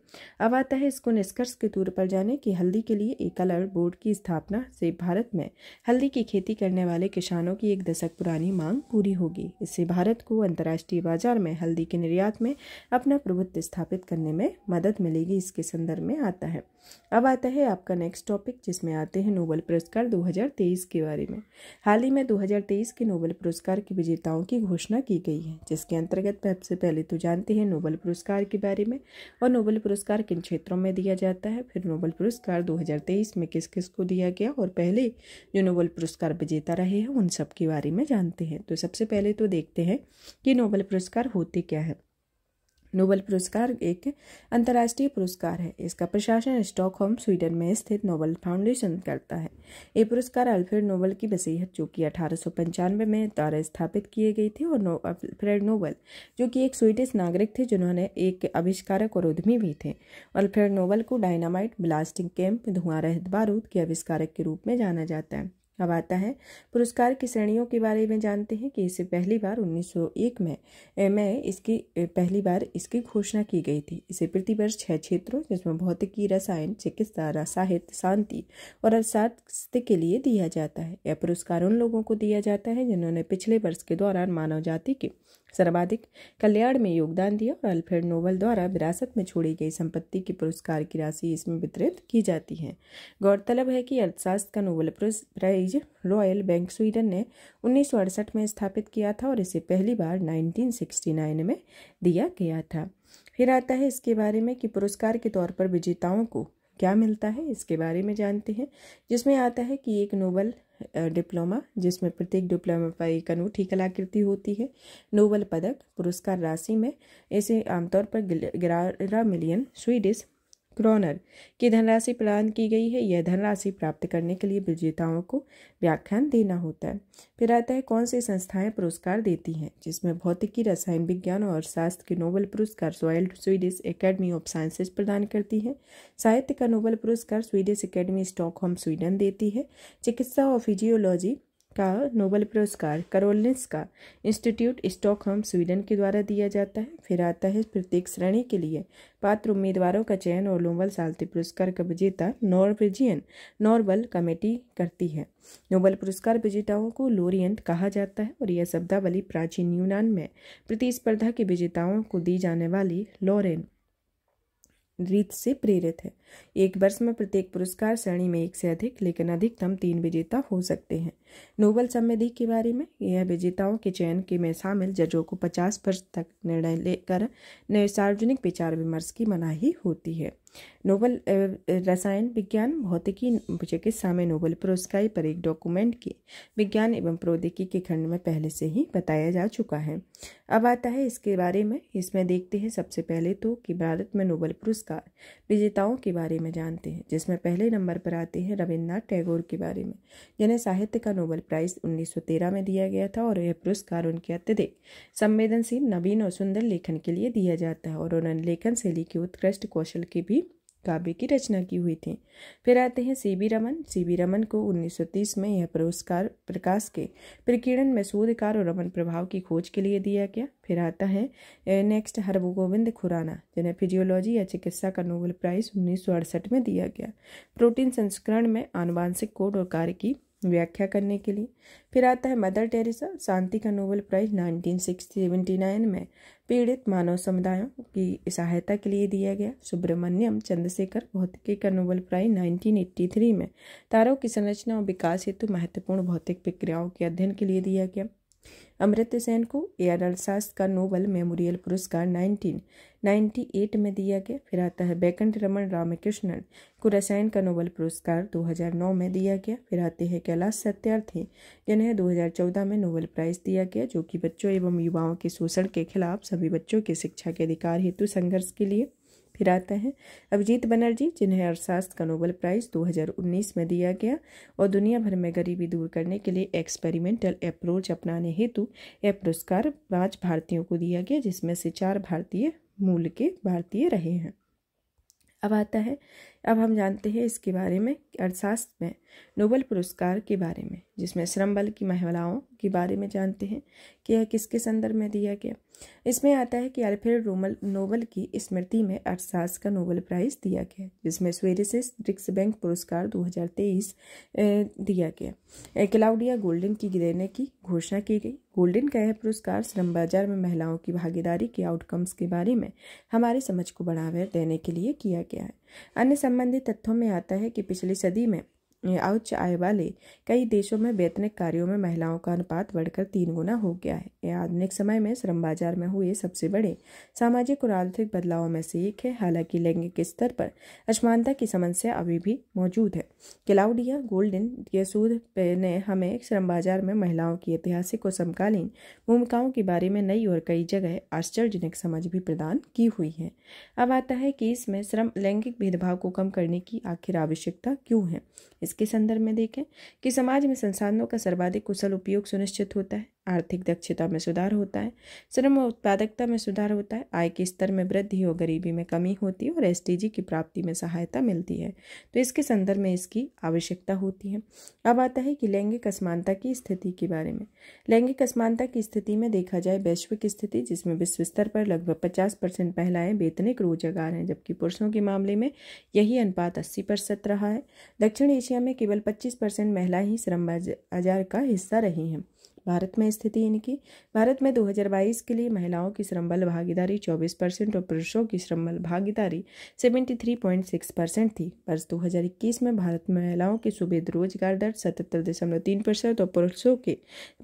अब आता है इसको निष्कर्ष के तौर पर जाने की हल्दी के लिए एक अलर्ट बोर्ड की स्थापना से भारत में हल्दी की खेती करने वाले किसानों की एक दशक पुरानी मांग पूरी होगी इससे भारत को अंतर्राष्ट्रीय अंतर्राष्ट्रीय बाजार में हल्दी के निर्यात में अपना प्रभुत्व स्थापित करने में मदद मिलेगी इसके संदर्भ में आता है अब आता है आपका नेक्स्ट टॉपिक जिसमें आते हैं नोबल पुरस्कार 2023 के बारे में हाल ही में 2023 के नोबल पुरस्कार के विजेताओं की घोषणा की गई है जिसके अंतर्गत सबसे पहले तो जानते हैं नोबल पुरस्कार के बारे में और नोबल पुरस्कार किन क्षेत्रों में दिया जाता है फिर नोबल पुरस्कार 2023 में किस किस को दिया गया और पहले जो नोबल पुरस्कार विजेता रहे हैं उन सब के बारे में जानते हैं तो सबसे पहले तो देखते हैं कि नोबल नोबेल पुरस्कार होते क्या है नोबेल पुरस्कार एक अंतर्राष्ट्रीय पुरस्कार है इसका प्रशासन स्टॉकहोम स्वीडन में स्थित नोबेल फाउंडेशन करता है ये पुरस्कार अल्फ्रेड नोबेल की वसीहत जो कि अठारह में द्वारा स्थापित किए गए थे और नो, अल्फ्रेड नोबेल जो कि एक स्वीडिश नागरिक थे जिन्होंने एक आविष्कारक और उद्यमी भी थे अल्फ्रेड नोबल को डायनामाइट ब्लास्टिंग कैंप धुआं रहित बारूद के आविष्कारक के रूप में जाना जाता है अब आता है पुरस्कार की श्रेणियों के बारे में जानते हैं कि इसे पहली बार 1901 में में इसकी पहली बार इसकी घोषणा की गई थी इसे प्रतिवर्ष छह क्षेत्रों जिसमें भौतिकी रसायन चिकित्सा साहित्य शांति और अर्थशास्त्र के लिए दिया जाता है यह पुरस्कार उन लोगों को दिया जाता है जिन्होंने पिछले वर्ष के दौरान मानव जाति के सर्वाधिक कल्याण में योगदान दिया और अल्फ्रेड नोबल द्वारा विरासत में छोड़ी गई संपत्ति की पुरस्कार की राशि इसमें वितरित की जाती है गौरतलब है कि अर्थशास्त्र का Nobel prize Royal Bank Sweden ने उन्नीस में स्थापित किया था और इसे पहली बार 1969 में दिया गया था फिर आता है इसके बारे में कि पुरस्कार के तौर पर विजेताओं को क्या मिलता है इसके बारे में जानते हैं जिसमें आता है कि एक नोबल डिप्लोमा जिसमें प्रत्येक डिप्लोमा पर एक अनूठी कलाकृति होती है नोबल पदक पुरस्कार राशि में इसे आमतौर पर ग्यारह मिलियन स्वीडिश क्रोनर की धनराशि प्रदान की गई है यह धनराशि प्राप्त करने के लिए विजेताओं को व्याख्यान देना होता है फिर आता है कौन सी संस्थाएं पुरस्कार देती हैं जिसमें भौतिकी रसायन विज्ञान और शास्त्र के नोबल पुरस्कार Royal Swedish Academy of Sciences प्रदान करती है साहित्य का नोबल पुरस्कार स्वीडिश एकेडमी स्टॉकहोम स्वीडन देती है चिकित्सा और फिजियोलॉजी का नोबल पुरस्कार का इंस्टीट्यूट स्टॉकहोम स्वीडन के द्वारा दिया जाता है फिर आता है प्रत्येक श्रेणी के लिए पात्र उम्मीदवारों का चयन और नोबल शांति पुरस्कार का विजेता नॉर्वेजियन नॉर्बल कमेटी करती है नोबल पुरस्कार विजेताओं को लोरियंट कहा जाता है और यह शब्दावली प्राचीन यूनान में प्रतिस्पर्धा के विजेताओं को दी जाने वाली लॉरेन रीत से प्रेरित है एक वर्ष में प्रत्येक पुरस्कार श्रेणी में एक से अधिक लेकिन अधिकतम तीन विजेता हो सकते हैं नोबल समिति के बारे में यह विजेताओं के चयन के में शामिल जजों को पचास वर्ष तक निर्णय लेकर नए सार्वजनिक विचार विमर्श की मनाही होती है नोबल रसायन विज्ञान भौतिकी चिकित्सा में नोबल पुरस्कार पर एक डॉक्यूमेंट के विज्ञान एवं प्रौद्योगिकी के खंड में पहले से ही बताया जा चुका है अब आता है इसके बारे में इसमें देखते हैं सबसे पहले तो कि भारत में नोबल पुरस्कार विजेताओं के बारे में जानते हैं जिसमें पहले नंबर पर आते हैं रविन्द्रनाथ टैगोर के बारे में जिन्हें साहित्य का नोबल प्राइज उन्नीस में दिया गया था और यह पुरस्कार उनके अत्यधिक संवेदनशील नवीन और सुंदर लेखन के लिए दिया जाता है और उन्होंने लेखन शैली के उत्कृष्ट कौशल के भी काव्य की रचना की हुई थी फिर आते हैं C B Raman C B Raman को 1930 में यह पुरस्कार प्रकाश के प्रकीर्णन में शोधकार और रमन प्रभाव की खोज के लिए दिया गया फिर आता है नेक्स्ट हरगोविंद खुराना जिन्हें फिजियोलॉजी या चिकित्सा का नोबेल प्राइज उन्नीस में दिया गया प्रोटीन संस्करण में आनुवांशिक कोड और कार्य की व्याख्या करने के लिए फिर आता है मदर टेरेसा शांति का नोबेल प्राइज 1979 में पीड़ित मानव समुदायों की सहायता के लिए दिया गया सुब्रमण्यम चंद्रशेखर भौतिकी का नोबेल प्राइज 1983 में तारों की संरचना और विकास हेतु महत्वपूर्ण भौतिक प्रक्रियाओं के अध्ययन के लिए दिया गया अमृत सेन को ए आर अल्सास का नोबल मेमोरियल पुरस्कार 1998 में दिया गया फिर आता है बैकंठ रमन रामकृष्णन को रसायन का नोबल पुरस्कार 2009 में दिया गया फिर आते हैं कैलाश सत्यार्थी जिन्हें 2014 में नोबल प्राइज दिया गया जो कि बच्चों एवं युवाओं के शोषण के खिलाफ सभी बच्चों के शिक्षा के अधिकार हेतु संघर्ष के लिए फिर आते हैं अभिजीत बनर्जी जिन्हें अर्थशास्त्र का नोबल प्राइज 2019 में दिया गया और दुनिया भर में गरीबी दूर करने के लिए एक्सपेरिमेंटल अप्रोच अपनाने हेतु यह पुरस्कार पाँच भारतीयों को दिया गया जिसमें से चार भारतीय मूल के भारतीय रहे हैं अब आता है अब हम जानते हैं इसके बारे में अर्थशास्त्र में नोबल पुरस्कार के बारे में जिसमें श्रम बल की महिलाओं के बारे में जानते हैं कि यह किसके संदर्भ में दिया गया इसमें आता है कि अल्फ्रेड रोमल नोबल की स्मृति में अर्थशास्त्र का नोबल प्राइज दिया गया जिसमें स्वेरिसिस ब्रिक्स बैंक पुरस्कार 2023 दिया गया क्लाउडिया गोल्डन की गिरने की घोषणा की गई गोल्डन का यह पुरस्कार श्रम बाजार में महिलाओं की भागीदारी के आउटकम्स के बारे में हमारी समझ को बढ़ावा देने के लिए किया गया है अन्य संबंधित तथ्यों में आता है कि पिछली सदी में उच्च आय वाले कई देशों में वैतनिक कार्यों में महिलाओं का अनुपात बढ़कर तीन गुना हो गया है यह आधुनिक समय में श्रम बाजार में हुए सबसे बड़े सामाजिक और आर्थिक बदलावों में से एक है हालांकि लैंगिक स्तर पर असमानता की समस्या अभी भी मौजूद है क्लाउडिया गोल्डन के सूद ने हमें श्रम बाजार में महिलाओं की ऐतिहासिक और समकालीन भूमिकाओं के बारे में नई और कई जगह आश्चर्यजनक समझ भी प्रदान की हुई है अब आता है कि इसमें श्रम लैंगिक भेदभाव को कम करने की आखिर आवश्यकता क्यों है इसके संदर्भ में देखें कि समाज में संसाधनों का सर्वाधिक कुशल उपयोग सुनिश्चित होता है आर्थिक दक्षता में सुधार होता है श्रम उत्पादकता में सुधार होता है आय के स्तर में वृद्धि और गरीबी में कमी होती है और एस की प्राप्ति में सहायता मिलती है तो इसके संदर्भ में इसकी आवश्यकता होती है अब आता है कि लैंगिक असमानता की स्थिति के बारे में लैंगिक असमानता की स्थिति में देखा जाए वैश्विक स्थिति जिसमें विश्व स्तर पर लगभग पचास परसेंट महिलाएं वेतनिक रोजगार हैं जबकि पुरुषों के मामले में यही अनुपात अस्सी प्रतिशत रहा है दक्षिण एशिया में केवल पच्चीस परसेंट महिलाएं ही श्रम बाजार का हिस्सा रही हैं भारत में स्थिति इनकी भारत में 2022 के लिए महिलाओं की श्रम बल भागीदारी 24 परसेंट और पुरुषों की श्रम बल भागीदारी 73.6 परसेंट थी वर्ष 2021 में भारत में महिलाओं की सुबेद रोजगार दर सतहत्तर दशमलव तीन प्रतिशत और पुरुषों के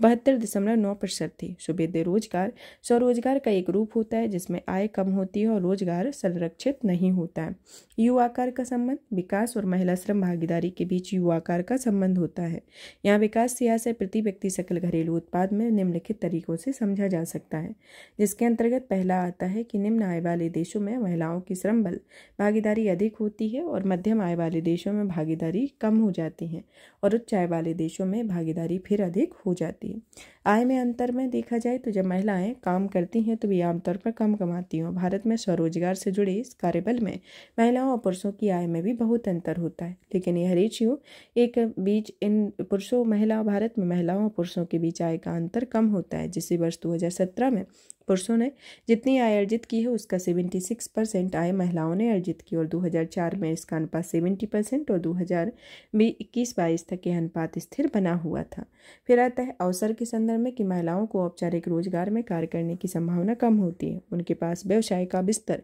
बहत्तर दशमलव नौ प्रतिशत थी सुबेद रोजगार स्वरोजगार का एक रूप होता है जिसमें आय कम होती है और रोजगार संरक्षित नहीं होता है युवाकार का संबंध विकास और महिला श्रम भागीदारी के बीच युवाकार का संबंध होता है यहाँ विकास सियासत प्रति व्यक्ति सकल घरेलू उत्पाद में निम्नलिखित तरीकों से समझा जा सकता है जिसके अंतर्गत पहला आता है कि निम्न आय वाले देशों में महिलाओं की श्रम बल भागीदारी अधिक होती है और मध्यम आय वाले देशों में भागीदारी कम हो जाती है और उच्च आय वाले देशों में भागीदारी फिर अधिक हो जाती है आय में अंतर में देखा जाए तो जब महिलाएं काम करती हैं तो वे आमतौर पर कम कमाती हैं भारत में स्वरोजगार से जुड़े इस कार्यबल में महिलाओं और पुरुषों की आय में भी बहुत अंतर होता है लेकिन यह रेचियो एक बीच इन पुरुषों महिला भारत में महिलाओं और पुरुषों के बीच आय का अंतर कम होता है जिसे वर्ष दो में पुरुषों ने जितनी आय अर्जित की है उसका 76 परसेंट आय महिलाओं ने अर्जित की और 2004 में इसका अनुपात 70 परसेंट और 2021 बाईस तक यह अनुपात स्थिर बना हुआ था फिर आता है अवसर के संदर्भ में कि महिलाओं को औपचारिक रोजगार में कार्य करने की संभावना कम होती है उनके पास व्यवसाय का बिस्तर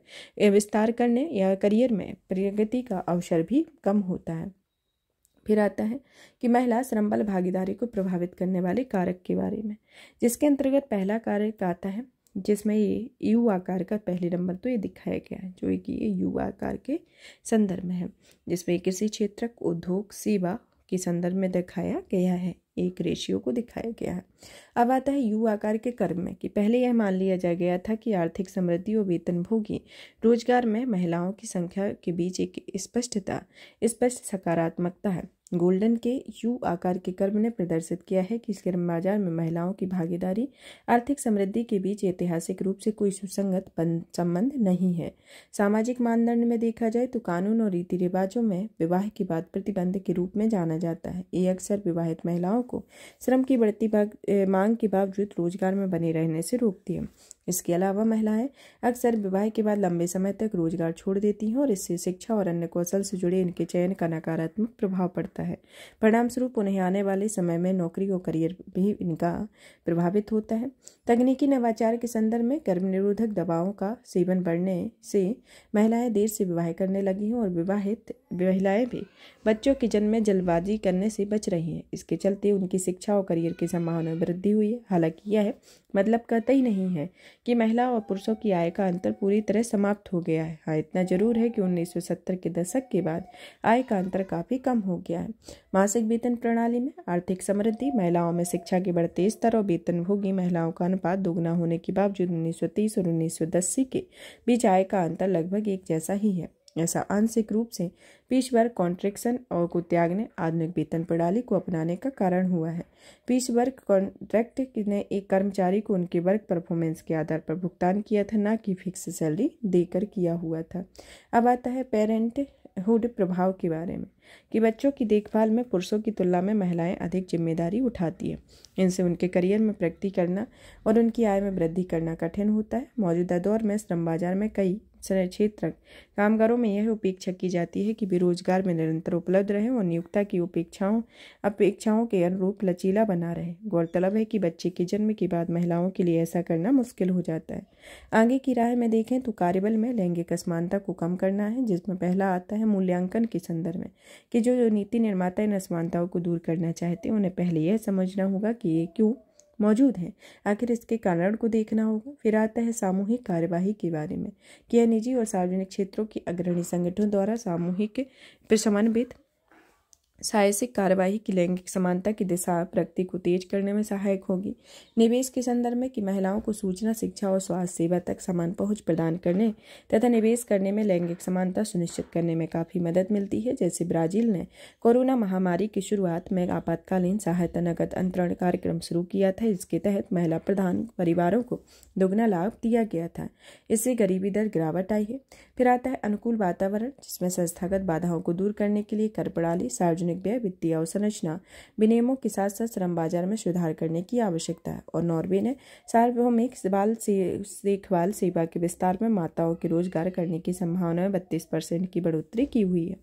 विस्तार करने या करियर में प्रगति का अवसर भी कम होता है फिर आता है कि महिला श्रम बल भागीदारी को प्रभावित करने वाले कारक के बारे में जिसके अंतर्गत पहला कारक आता है जिसमें ये यू आकार का पहले नंबर तो ये दिखाया गया है जो कि ये यू आकार के संदर्भ में है जिसमें कृषि क्षेत्र उद्योग सेवा के संदर्भ में दिखाया गया है एक रेशियो को दिखाया गया है अब आता है यू आकार के कर्म में कि पहले यह मान लिया जा गया था कि आर्थिक समृद्धि और वेतन भोगी रोजगार में महिलाओं की संख्या के बीच एक स्पष्टता स्पष्ट सकारात्मकता है गोल्डन के यू आकार के कर्म ने प्रदर्शित किया है कि इस कर्म बाजार में महिलाओं की भागीदारी आर्थिक समृद्धि के बीच ऐतिहासिक रूप से कोई सुसंगत संबंध नहीं है सामाजिक मानदंड में देखा जाए तो कानून और रीति रिवाजों में विवाह की बात प्रतिबंध के रूप में जाना जाता है ये अक्सर विवाहित महिलाओं को श्रम की बढ़ती मांग के बावजूद रोजगार में बने रहने से रोकती है इसके अलावा महिलाएं अक्सर विवाह के बाद लंबे समय तक रोजगार छोड़ देती हैं और इससे शिक्षा और अन्य कौशल से जुड़े इनके चयन का नकारात्मक प्रभाव पड़ता है सकता है परिणामस्वरूप उन्हें आने वाले समय में नौकरी और करियर भी इनका प्रभावित होता है तकनीकी नवाचार के संदर्भ में गर्भ निरोधक दवाओं का सेवन बढ़ने से महिलाएं देर से विवाह करने लगी हैं और विवाहित महिलाएं भी बच्चों के जन्म में जल्दबाजी करने से बच रही हैं इसके चलते उनकी शिक्षा और करियर की संभावना में वृद्धि हुई है हालांकि यह मतलब ही नहीं है कि महिला और पुरुषों की आय का अंतर पूरी तरह समाप्त हो गया है हाँ इतना जरूर है कि 1970 के दशक के बाद आय का अंतर काफ़ी कम हो गया है मासिक वेतन प्रणाली में आर्थिक समृद्धि महिलाओं में शिक्षा के बढ़ते स्तर और वेतन भोगी महिलाओं का अनुपात दोगुना होने के बावजूद उन्नीस और उन्नीस के बीच आय का अंतर लगभग एक जैसा ही है ऐसा आंशिक रूप से पीछवर कॉन्ट्रेक्शन और को त्यागने आधुनिक वेतन प्रणाली को अपनाने का कारण हुआ है वर्क कॉन्ट्रैक्ट ने एक कर्मचारी को उनके वर्क परफॉर्मेंस के आधार पर भुगतान किया था ना कि फिक्स सैलरी देकर किया हुआ था अब आता है पेरेंट हुड प्रभाव के बारे में कि बच्चों की देखभाल में पुरुषों की तुलना में महिलाएं अधिक जिम्मेदारी उठाती हैं इनसे उनके करियर में प्रगति करना और उनकी आय में वृद्धि करना कठिन होता है मौजूदा दौर में श्रम बाजार में कई क्षेत्र कामगारों में यह उपेक्षा की जाती है कि बेरोजगार में निरंतर उपलब्ध रहें और नियुक्ता की उपेक्षाओं अपेक्षाओं के अनुरूप लचीला बना रहे गौरतलब है कि बच्चे के जन्म के बाद महिलाओं के लिए ऐसा करना मुश्किल हो जाता है आगे की राय में देखें तो कार्यबल में लैंगिक असमानता को कम करना है जिसमें पहला आता है मूल्यांकन के संदर्भ में कि जो नीति निर्माता इन असमानताओं को दूर करना चाहते हैं उन्हें पहले यह समझना होगा कि ये क्यों मौजूद हैं आखिर इसके कारण को देखना होगा फिर आता है सामूहिक कार्यवाही के बारे में क्या निजी और सार्वजनिक क्षेत्रों के अग्रणी संगठनों द्वारा सामूहिक समन्वित साहसिक कार्यवाही की लैंगिक समानता की दिशा प्रगति को तेज करने में सहायक होगी निवेश के संदर्भ में कि महिलाओं को सूचना शिक्षा और स्वास्थ्य सेवा तक समान पहुंच प्रदान करने तथा निवेश करने में लैंगिक समानता सुनिश्चित करने में काफ़ी मदद मिलती है जैसे ब्राजील ने कोरोना महामारी की शुरुआत में आपातकालीन सहायता नगद अंतरण कार्यक्रम शुरू किया था इसके तहत महिला प्रधान परिवारों को दोगुना लाभ दिया गया था इससे गरीबी दर गिरावट आई है फिर आता है अनुकूल वातावरण जिसमें संस्थागत बाधाओं को दूर करने के लिए कर प्रणाली सार्वजनिक आधुनिक व्यय वित्तीय अवसंरचना विनियमों के साथ साथ श्रम बाजार में सुधार करने की आवश्यकता है और नॉर्वे ने सार्वभौमिक बाल देखभाल सेवा के विस्तार में माताओं के रोजगार करने की संभावना में बत्तीस परसेंट की बढ़ोतरी की हुई है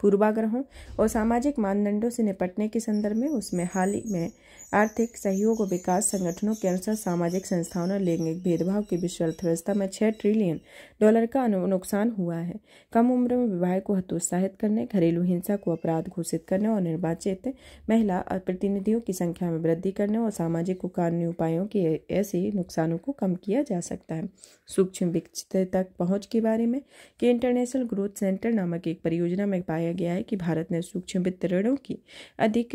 पूर्वाग्रहों और सामाजिक मानदंडों से निपटने के संदर्भ में उसमें हाल ही में आर्थिक सहयोग और विकास संगठनों के अनुसार सामाजिक संस्थाओं और लैंगिक भेदभाव की विश्व अर्थव्यवस्था में छह ट्रिलियन डॉलर का नुकसान हुआ है कम उम्र में विवाह को हतोत्साहित करने घरेलू हिंसा को अपराध घोषित करने और निर्वाचित महिला प्रतिनिधियों की संख्या में वृद्धि करने और सामाजिक कानूनी उपायों के ऐसे नुकसानों को कम किया जा सकता है सूक्ष्म विकसित तक पहुंच के बारे में कि इंटरनेशनल ग्रोथ सेंटर नामक एक परियोजना में पाया पाया गया है कि भारत ने सूक्ष्म वित्त ऋणों की अधिक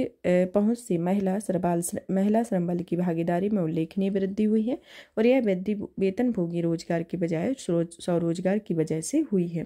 पहुंच से महिला सरबाल महिला श्रम बल की भागीदारी में उल्लेखनीय वृद्धि हुई है और यह वृद्धि वेतनभोगी रोजगार के बजाय स्वरोजगार की वजह से हुई है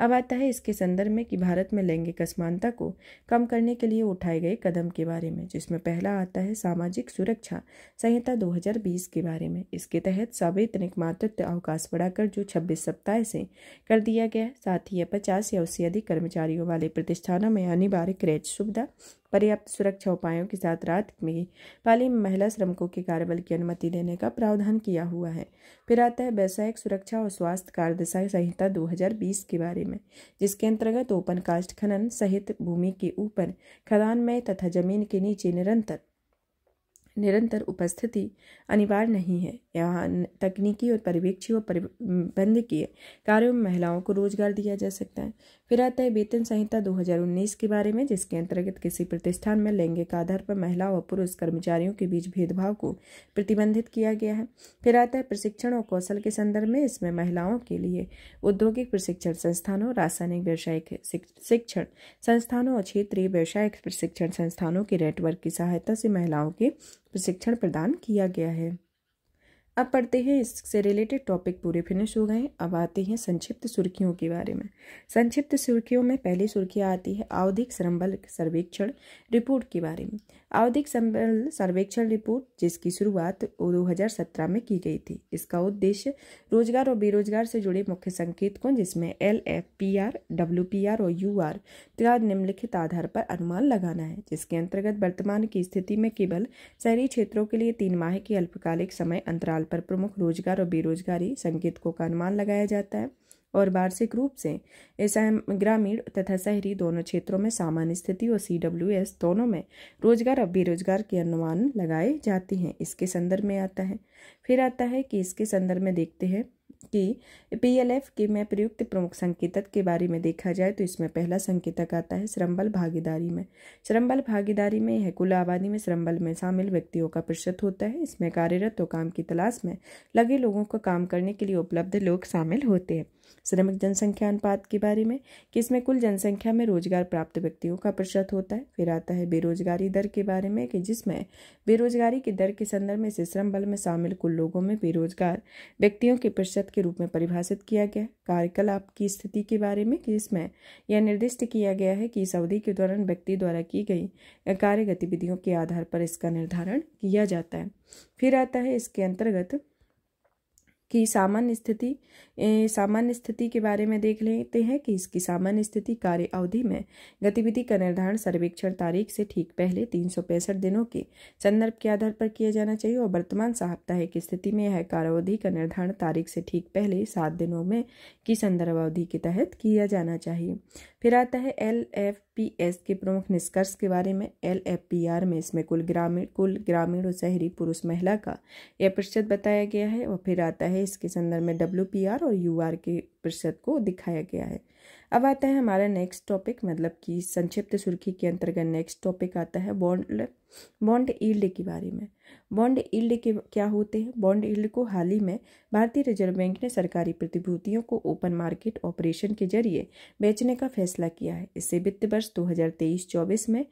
अब आता है इसके संदर्भ में कि भारत में लैंगिक असमानता को कम करने के लिए उठाए गए कदम के बारे में जिसमें पहला आता है सामाजिक सुरक्षा संहिता 2020 के बारे में इसके तहत सवेतनिक मातृत्व अवकाश बढ़ाकर जो 26 सप्ताह से कर दिया गया साथ ही यह पचास या उससे अधिक कर्मचारियों वाले वाले प्रतिष्ठानों में अनिवार्य क्रेज सुविधा पर्याप्त सुरक्षा उपायों के साथ रात में पाली में महिला श्रमिकों के कार्यबल की अनुमति देने का प्रावधान किया हुआ है फिर आता है व्यावसायिक सुरक्षा और स्वास्थ्य कार्य दिशा संहिता 2020 के बारे में जिसके अंतर्गत ओपन कास्ट खनन सहित भूमि के ऊपर खदान में तथा जमीन के नीचे निरंतर निरंतर उपस्थिति अनिवार्य नहीं है यहाँ तकनीकी और पर्यवेक्षी व परिबंधकीय कार्यों में महिलाओं को रोजगार दिया जा सकता है फिर आता है वेतन संहिता 2019 के बारे में जिसके अंतर्गत किसी प्रतिष्ठान में लैंगिक आधार पर महिला व पुरुष कर्मचारियों के बीच भेदभाव को प्रतिबंधित किया गया है फिर आता है प्रशिक्षण और कौशल के संदर्भ में इसमें महिलाओं के लिए औद्योगिक प्रशिक्षण संस्थानों रासायनिक व्यावसायिक शिक्षण संस्थानों और क्षेत्रीय व्यावसायिक प्रशिक्षण संस्थानों के नेटवर्क की सहायता से महिलाओं के प्रशिक्षण प्रदान किया गया है अब पढ़ते हैं इससे रिलेटेड टॉपिक पूरे फिनिश हो गए अब आते हैं संक्षिप्त सुर्खियों के बारे में संक्षिप्त सुर्खियों में पहली सुर्खियाँ आती है आवधिक श्रम बल सर्वेक्षण रिपोर्ट के बारे में आवधिक संबल सर्वेक्षण रिपोर्ट जिसकी शुरुआत 2017 में की गई थी इसका उद्देश्य रोजगार और बेरोजगार से जुड़े मुख्य संकेत को जिसमें L F P R W P R और यू आर का निम्नलिखित आधार पर अनुमान लगाना है जिसके अंतर्गत वर्तमान की स्थिति में केवल शहरी क्षेत्रों के लिए तीन माह के अल्पकालिक समय अंतराल पर प्रमुख रोजगार और बेरोजगारी संकेतकों का अनुमान लगाया जाता है और वार्षिक रूप से ऐसा ग्रामीण तथा शहरी दोनों क्षेत्रों में सामान्य स्थिति और सी दोनों में रोजगार और बेरोजगार के अनुमान लगाए जाते हैं इसके संदर्भ में आता है फिर आता है कि इसके संदर्भ में देखते हैं कि पी एल एफ के में प्रयुक्त प्रमुख संकेतक के बारे में देखा जाए तो इसमें पहला संकेतक आता है श्रमबल भागीदारी में श्रमबल भागीदारी में यह कुल आबादी में श्रमबल में शामिल व्यक्तियों का प्रतिशत होता है इसमें कार्यरत और काम की तलाश में लगे लोगों को काम करने के लिए उपलब्ध लोग शामिल होते हैं श्रमिक जनसंख्या अनुपात के बारे में कि इसमें कुल जनसंख्या में रोजगार प्राप्त व्यक्तियों का प्रतिशत होता है फिर आता है बेरोजगारी दर के बारे में कि जिसमें बेरोजगारी की दर के संदर्भ में इसे श्रम बल में शामिल कुल लोगों में बेरोजगार व्यक्तियों के प्रतिशत के रूप में परिभाषित किया गया कार्यकलाप की स्थिति के बारे में कि इसमें यह निर्दिष्ट किया गया है कि इस अवधि के दौरान व्यक्ति द्वारा की गई कार्य गतिविधियों के आधार पर इसका निर्धारण किया जाता है फिर आता है इसके अंतर्गत की सामान्य स्थिति सामान्य स्थिति के बारे में देख लेते हैं कि इसकी सामान्य स्थिति कार्य अवधि में गतिविधि का निर्धारण सर्वेक्षण तारीख से ठीक पहले तीन दिनों के संदर्भ के आधार पर किया जाना चाहिए और वर्तमान साप्ताहिक स्थिति में यह कार्य अवधि का निर्धारण तारीख से ठीक पहले सात दिनों में की संदर्भ अवधि के तहत किया जाना चाहिए फिर आता है एल एफ पी एस के प्रमुख निष्कर्ष के बारे में एल एफ पी आर में इसमें कुल ग्रामीण कुल ग्रामीण और शहरी पुरुष महिला का यह प्रतिशत बताया गया है और फिर आता है इसके संदर्भ में डब्ल्यू पी आर और यू आर के प्रतिशत को दिखाया गया है अब आता है हमारा नेक्स्ट टॉपिक मतलब कि संक्षिप्त सुर्खी के अंतर्गत नेक्स्ट टॉपिक आता है बॉन्ड बॉन्ड ईल्ड के बारे में बॉन्ड ईल्ड के क्या होते हैं बॉन्ड ईल्ड को हाल ही में भारतीय रिजर्व बैंक ने सरकारी प्रतिभूतियों को ओपन मार्केट ऑपरेशन के जरिए बेचने का फैसला किया है इससे वित्त वर्ष 2023-24 में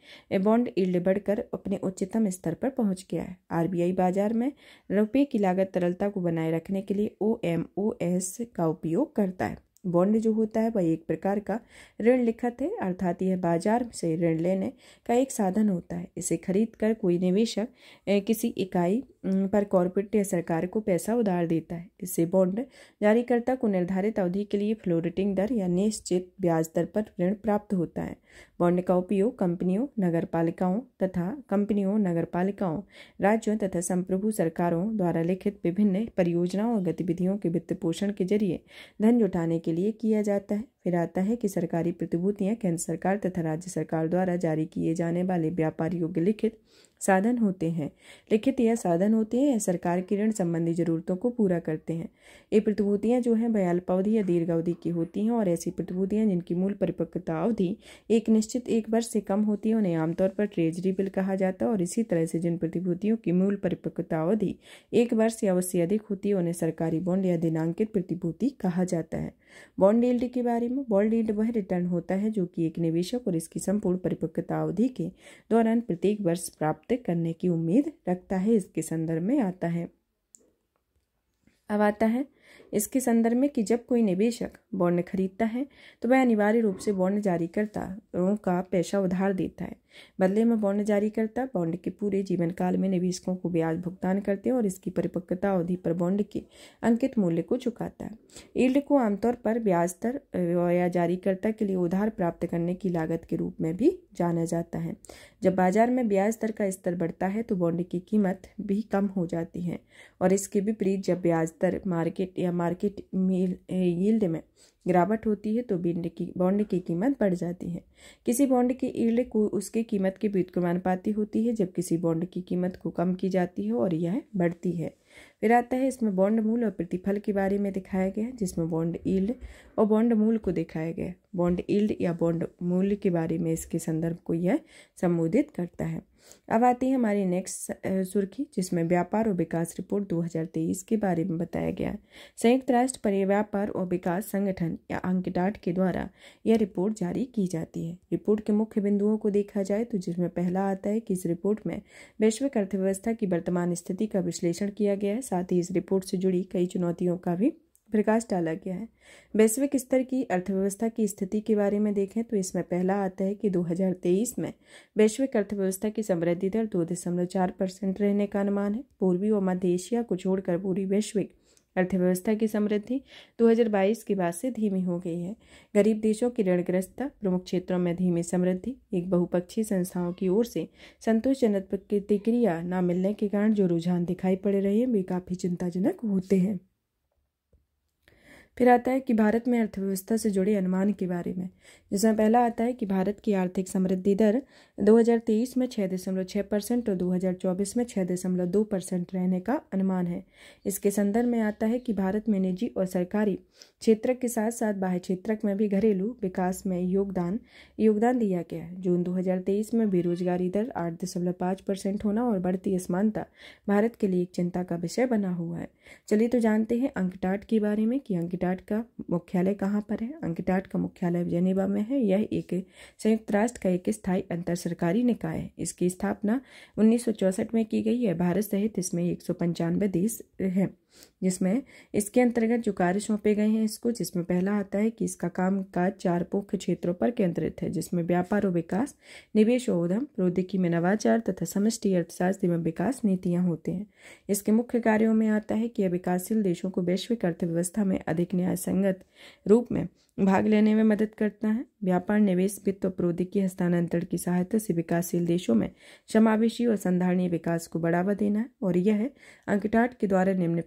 बॉन्ड ईल्ड बढ़कर अपने उच्चतम स्तर पर पहुंच गया है आरबीआई बाजार में रुपये की लागत तरलता को बनाए रखने के लिए ओ का उपयोग करता है बॉन्ड जो होता है वह एक प्रकार का ऋण लिखत है अर्थात यह बाजार से ऋण लेने का एक साधन होता है इसे खरीद कर कोई निवेशक किसी इकाई पर कॉरपोरेट या सरकार को पैसा उधार देता है इससे बॉन्ड जारीकर्ता को निर्धारित अवधि के लिए फ्लोरिटिंग दर या निश्चित ब्याज दर पर ऋण प्राप्त होता है बॉन्ड का उपयोग कंपनियों नगर तथा कंपनियों नगर राज्यों तथा संप्रभु सरकारों द्वारा लिखित विभिन्न परियोजनाओं और गतिविधियों के वित्त पोषण के जरिए धन जुटाने के लिए किया जाता है फिर आता है कि सरकारी प्रतिभूतियां केंद्र सरकार तथा राज्य सरकार द्वारा जारी किए जाने वाले व्यापार योग्य लिखित साधन होते हैं लिखित यह साधन होते हैं सरकार की ऋण संबंधी जरूरतों को पूरा करते हैं ये प्रतिभूतियां जो हैं वह अल्पावधि या दीर्घ अवधि की होती हैं और ऐसी प्रतिभूतियां जिनकी मूल परिपक्वता अवधि एक निश्चित एक वर्ष से कम होती है उन्हें आमतौर पर ट्रेजरी बिल कहा जाता है और इसी तरह से जिन प्रतिभूतियों की मूल परिपक्वता अवधि एक वर्ष या उससे अधिक होती है उन्हें सरकारी बॉन्ड या दिनांकित प्रतिभूति कहा जाता है बॉन्ड डील्ड के बारे में में बॉल डील्ड वह रिटर्न होता है जो कि एक निवेशक और इसकी संपूर्ण परिपक्वता अवधि के दौरान प्रत्येक वर्ष प्राप्त करने की उम्मीद रखता है इसके संदर्भ में आता है अब आता है इसके संदर्भ में कि जब कोई निवेशक बॉन्ड खरीदता है तो वह अनिवार्य रूप से बॉन्ड जारी करता का पैसा उधार देता है बदले में बॉन्ड जारी करता बॉन्ड के पूरे जीवन काल में निवेशकों को ब्याज भुगतान करते और इसकी परिपक्वता अवधि पर बॉन्ड के अंकित मूल्य को चुकाता ईल्ड को आमतौर पर ब्याज दर या जारीकर्ता के लिए उधार प्राप्त करने की लागत के रूप में भी जाना जाता है जब बाजार में ब्याज दर का स्तर बढ़ता है तो बॉन्ड की कीमत भी कम हो जाती है और इसके विपरीत जब ब्याज दर मार्केट या मार्केट यील्ड में गिरावट होती है तो बिंड की बॉन्ड की कीमत बढ़ जाती है किसी बॉन्ड की ईल्ड को उसके कीमत के पाती होती है जब किसी बॉन्ड की कीमत को कम की जाती है और यह बढ़ती है फिर आता है इसमें बॉन्ड मूल और प्रतिफल के बारे में दिखाया गया जिसमें बॉन्ड ईल्ड और बॉन्ड मूल को दिखाया गया बॉन्ड ईल्ड या बॉन्ड मूल्य के बारे में इसके संदर्भ को यह संबोधित करता है अब आती है हमारी नेक्स्ट सुर्खी जिसमें व्यापार और विकास रिपोर्ट 2023 के बारे में बताया गया है संयुक्त राष्ट्र पर व्यापार और विकास संगठन या अंकडाट के द्वारा यह रिपोर्ट जारी की जाती है रिपोर्ट के मुख्य बिंदुओं को देखा जाए तो जिसमें पहला आता है कि इस रिपोर्ट में वैश्विक अर्थव्यवस्था की वर्तमान स्थिति का विश्लेषण किया गया है साथ ही इस रिपोर्ट से जुड़ी कई चुनौतियों का भी प्रकाश डाला गया है वैश्विक स्तर की अर्थव्यवस्था की स्थिति के बारे में देखें तो इसमें पहला आता है कि 2023 में वैश्विक अर्थव्यवस्था की समृद्धि दर दो दशमलव चार परसेंट रहने का अनुमान है पूर्वी और मध्य एशिया को छोड़कर पूरी वैश्विक अर्थव्यवस्था की समृद्धि 2022 के बाद से धीमी हो गई है गरीब देशों की ऋणग्रस्तता प्रमुख क्षेत्रों में धीमी समृद्धि एक बहुपक्षीय संस्थाओं की ओर से संतोषजनक प्रतिक्रिया न मिलने के कारण जो रुझान दिखाई पड़ रहे हैं वे काफ़ी चिंताजनक होते हैं फिर आता है कि भारत में अर्थव्यवस्था से जुड़े अनुमान के बारे में जिसमें पहला आता है कि भारत की आर्थिक समृद्धि दर 2023 में छः दशमलव छः परसेंट और 2024 में छः दशमलव दो परसेंट रहने का अनुमान है इसके संदर्भ में आता है कि भारत में निजी और सरकारी क्षेत्र के साथ साथ बाह्य क्षेत्र में भी घरेलू विकास में योगदान योगदान दिया गया है जून दो में बेरोजगारी दर आठ दशमलव पाँच परसेंट होना और बढ़ती असमानता भारत के लिए एक चिंता का विषय बना हुआ है चलिए तो जानते हैं अंकटाट के बारे में कि अंकटाट अंकिटाट का मुख्यालय कहाँ पर है अंकिटाट का मुख्यालय जेनेवा में है यह एक संयुक्त राष्ट्र का एक स्थायी अंतर सरकारी निकाय है इसकी स्थापना उन्नीस में की गई है भारत सहित इसमें एक देश हैं जिसमें इसके अंतर्गत जो कार्य सौंपे गए हैं इसको जिसमें पहला आता है कि इसका काम काज चार मुख्य क्षेत्रों पर केंद्रित है जिसमें व्यापार और विकास निवेश और उद्यम प्रौद्योगिकी में नवाचार तथा समष्टि अर्थशास्त्र एवं विकास नीतियाँ होते हैं इसके मुख्य कार्यों में आता है कि यह विकासशील देशों को वैश्विक अर्थव्यवस्था में अधिक न्याय संगत रूप में भाग लेने में मदद करता है व्यापार निवेश वित्त और प्रौद्योगिकी हस्तांतरण की सहायता से विकासशील देशों में समावेशी और संधारणीय विकास को बढ़ावा देना है और यह है अंकटाट के द्वारा निम्न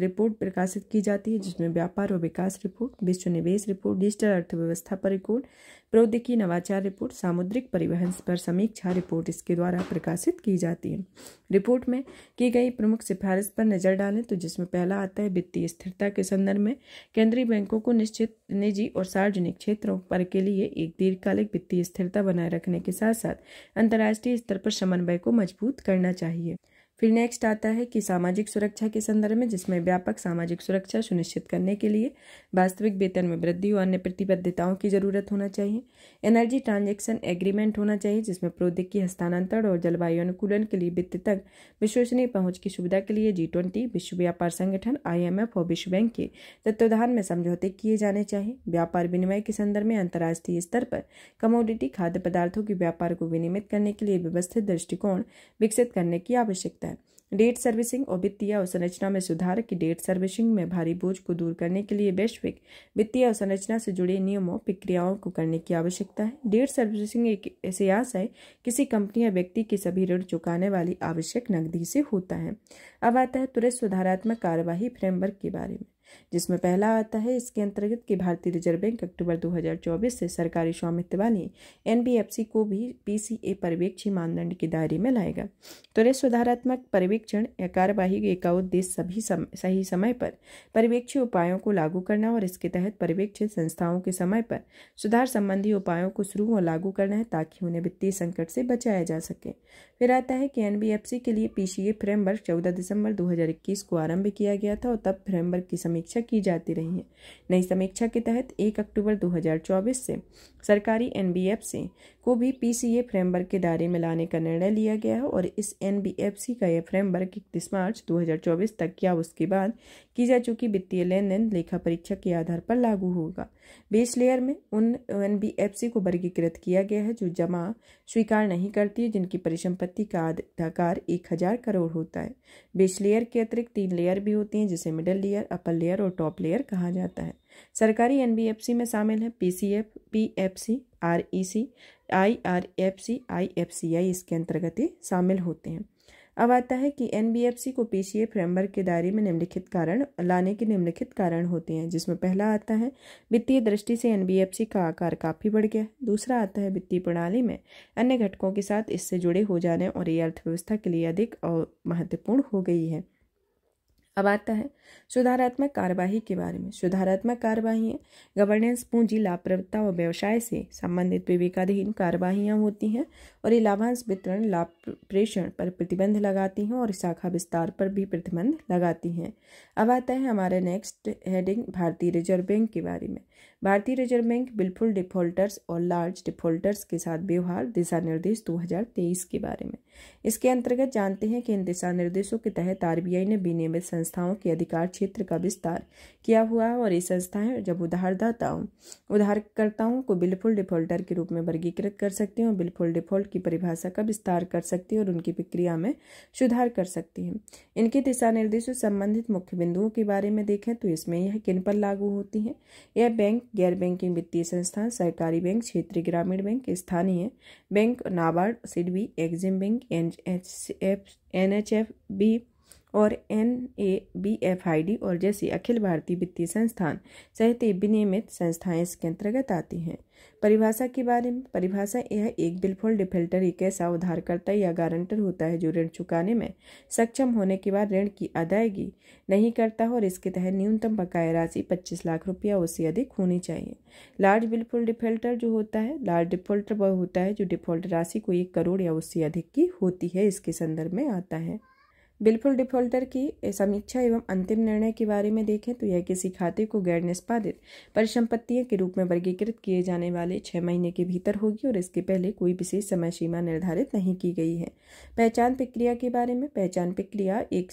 रिपोर्ट प्रकाशित की जाती है जिसमें व्यापार और विकास रिपोर्ट विश्व निवेश रिपोर्ट डिजिटल अर्थव्यवस्था पर रिपोर्ट प्रौद्योगिकी नवाचार रिपोर्ट सामुद्रिक परिवहन पर समीक्षा रिपोर्ट इसके द्वारा प्रकाशित की जाती है रिपोर्ट में की गई प्रमुख सिफारिश पर नजर डालें तो जिसमें पहला आता है वित्तीय स्थिरता के संदर्भ में केंद्रीय बैंकों को निश्चित निजी और सार्वजनिक क्षेत्रों पर के लिए एक दीर्घकालिक वित्तीय स्थिरता बनाए रखने के साथ साथ अंतर्राष्ट्रीय स्तर पर समन्वय को मजबूत करना चाहिए फिर नेक्स्ट आता है कि सामाजिक सुरक्षा के संदर्भ में जिसमें व्यापक सामाजिक सुरक्षा सुनिश्चित करने के लिए वास्तविक वेतन में वृद्धि और अन्य प्रतिबद्धताओं की जरूरत होना चाहिए एनर्जी ट्रांजेक्शन एग्रीमेंट होना चाहिए जिसमें प्रौद्योगिकी हस्तांतरण और जलवायु अनुकूलन के लिए वित्त तक विश्वसनीय पहुंच की सुविधा के लिए जी ट्वेंटी विश्व व्यापार संगठन आईएमएफ और विश्व बैंक के तत्वाधान में समझौते किए जाने चाहिए व्यापार विनिमय के संदर्भ में अंतर्राष्ट्रीय स्तर पर कमोडिटी खाद्य पदार्थों के व्यापार को विनियमित करने के लिए व्यवस्थित दृष्टिकोण विकसित करने की आवश्यकता डेट सर्विसिंग और वित्तीय अवसंरचना में सुधार की डेट सर्विसिंग में भारी बोझ को दूर करने के लिए वैश्विक वित्तीय अवसंरचना से जुड़े नियमों प्रक्रियाओं को करने की आवश्यकता है डेट सर्विसिंग एक आस है किसी कंपनी या व्यक्ति की सभी ऋण चुकाने वाली आवश्यक नकदी से होता है अब आता है तुरंत सुधारात्मक कार्यवाही फ्रेमवर्क के बारे में जिसमें पहला आता है इसके अंतर्गत कि भारतीय रिजर्व बैंक अक्टूबर 2024 से सरकारी स्वामित्व वाली एनबीएफसी को भी पीसीए पर्यवेक्षी मानदंड के दायरे में लाएगा तो रे सुधारात्मक पर्यवेक्षण या कार्यवाही का उद्देश्य सभी सम, सही समय पर पर्यवेक्षी उपायों को लागू करना और इसके तहत पर्यवेक्षित संस्थाओं के समय पर सुधार संबंधी उपायों को शुरू और लागू करना है ताकि उन्हें वित्तीय संकट से बचाया जा सके फिर आता है कि एनबीएफसी के लिए पीसीए फ्रेमवर्क चौदह दिसंबर दो को आरंभ किया गया था और तब फ्रेमवर्क की समीक्षा समीक्षा की जाती रही है नई समीक्षा के तहत एक अक्टूबर 2024 से सरकारी एन से को भी पीसीए फ्रेमवर्क के दायरे में लाने का निर्णय लिया गया है और इस एनबीएफसी का यह फ्रेमवर्क इकतीस मार्च 2024 तक या उसके बाद की जा चुकी वित्तीय लेन देन लेखा परीक्षा के आधार पर लागू होगा बेस लेयर में उन एनबीएफसी को वर्गीकृत किया गया है जो जमा स्वीकार नहीं करती है जिनकी परिसंपत्ति का आधाकार एक हजार करोड़ होता है बेस लेयर के अतिरिक्त तीन लेयर भी होती हैं जिसे मिडल लेयर अपर लेयर और टॉप लेयर कहा जाता है सरकारी एनबीएफसी में शामिल है PCF PFC REC I R F C I F C I इसके अंतर्गत ही शामिल होते हैं अब आता है कि एन बी एफ सी को पी सी ए फ्रेमवर्क के दायरे में निम्नलिखित कारण लाने के निम्नलिखित कारण होते हैं जिसमें पहला आता है वित्तीय दृष्टि से एन बी एफ सी का आकार काफ़ी बढ़ गया दूसरा आता है वित्तीय प्रणाली में अन्य घटकों के साथ इससे जुड़े हो जाने और ये अर्थव्यवस्था के लिए अधिक और महत्वपूर्ण हो गई है अब आता है सुधारात्मक कार्यवाही के बारे में सुधारात्मक कार्यवाही गवर्नेंस पूंजी लाभप्रदता और व्यवसाय से संबंधित विवेकाधीन कार्यवाहियाँ होती हैं और ये लाभांश वितरण लाभ प्रेषण पर प्रतिबंध लगाती हैं और शाखा विस्तार पर भी प्रतिबंध लगाती हैं अब आता है हमारे नेक्स्ट हेडिंग भारतीय रिजर्व बैंक के बारे में भारतीय रिजर्व बैंक बिलफुल डिफॉल्टर्स और लार्ज डिफॉल्टर्स के साथ व्यवहार दिशा निर्देश दो के बारे में इसके अंतर्गत जानते हैं कि इन दिशा निर्देशों के तहत आरबीआई ने विनियमित संस्थाओं के अधिकार क्षेत्र का विस्तार किया हुआ है और ये संस्थाएं जब उधारदाताओं उधारकर्ताओं को बिलफुल डिफॉल्टर के रूप में वर्गीकृत कर सकती हैं और बिलफुल डिफॉल्ट की परिभाषा का विस्तार कर सकती हैं और उनकी प्रक्रिया में सुधार कर सकती हैं इनके दिशा निर्देशों संबंधित मुख्य बिंदुओं के बारे में देखें तो इसमें यह किन पर लागू होती हैं यह बैंक गैर बैंकिंग वित्तीय संस्थान सहकारी बैंक क्षेत्रीय ग्रामीण बैंक स्थानीय bank NABARD SIDBI EXIM bank N H F N H F B और N A B F I D और जैसी अखिल भारतीय वित्तीय संस्थान सहित विनियमित संस्थाएं इसके अंतर्गत आती हैं परिभाषा के बारे में परिभाषा यह एक बिलफुल डिफेल्टर एक ऐसा उधारकर्ता या गारंटर होता है जो ऋण चुकाने में सक्षम होने के बाद ऋण की अदायगी नहीं करता हो और इसके तहत न्यूनतम बकाया राशि पच्चीस लाख रुपया उससे अधिक होनी चाहिए लार्ज बिलफुल डिफेल्टर जो होता है लार्ज डिफॉल्टर वह होता है जो डिफॉल्ट राशि को एक करोड़ या उससे अधिक की होती है इसके संदर्भ में आता है बिलफुल डिफॉल्टर की समीक्षा एवं अंतिम निर्णय के बारे में देखें तो यह किसी खाते को गैर निष्पादित परिसंपत्तियों के रूप में वर्गीकृत किए जाने वाले छः महीने के भीतर होगी और इसके पहले कोई विशेष समय सीमा निर्धारित नहीं की गई है पहचान प्रक्रिया के बारे में पहचान प्रक्रिया एक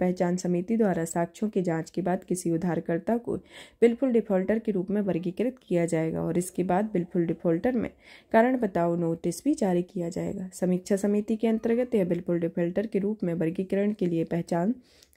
पहचान समिति द्वारा साक्ष्यों की जाँच के बाद किसी उधारकर्ता को बिलफुल डिफॉल्टर के रूप में वर्गीकृत किया जाएगा और इसके बाद बिलफुल डिफॉल्टर में कारण बताओ नोटिस भी जारी किया जाएगा समीक्षा समिति के अंतर्गत यह बिलफुल डिफॉल्टर के रूप में वर्गीकृत वर्गीकरण के लिए पहचान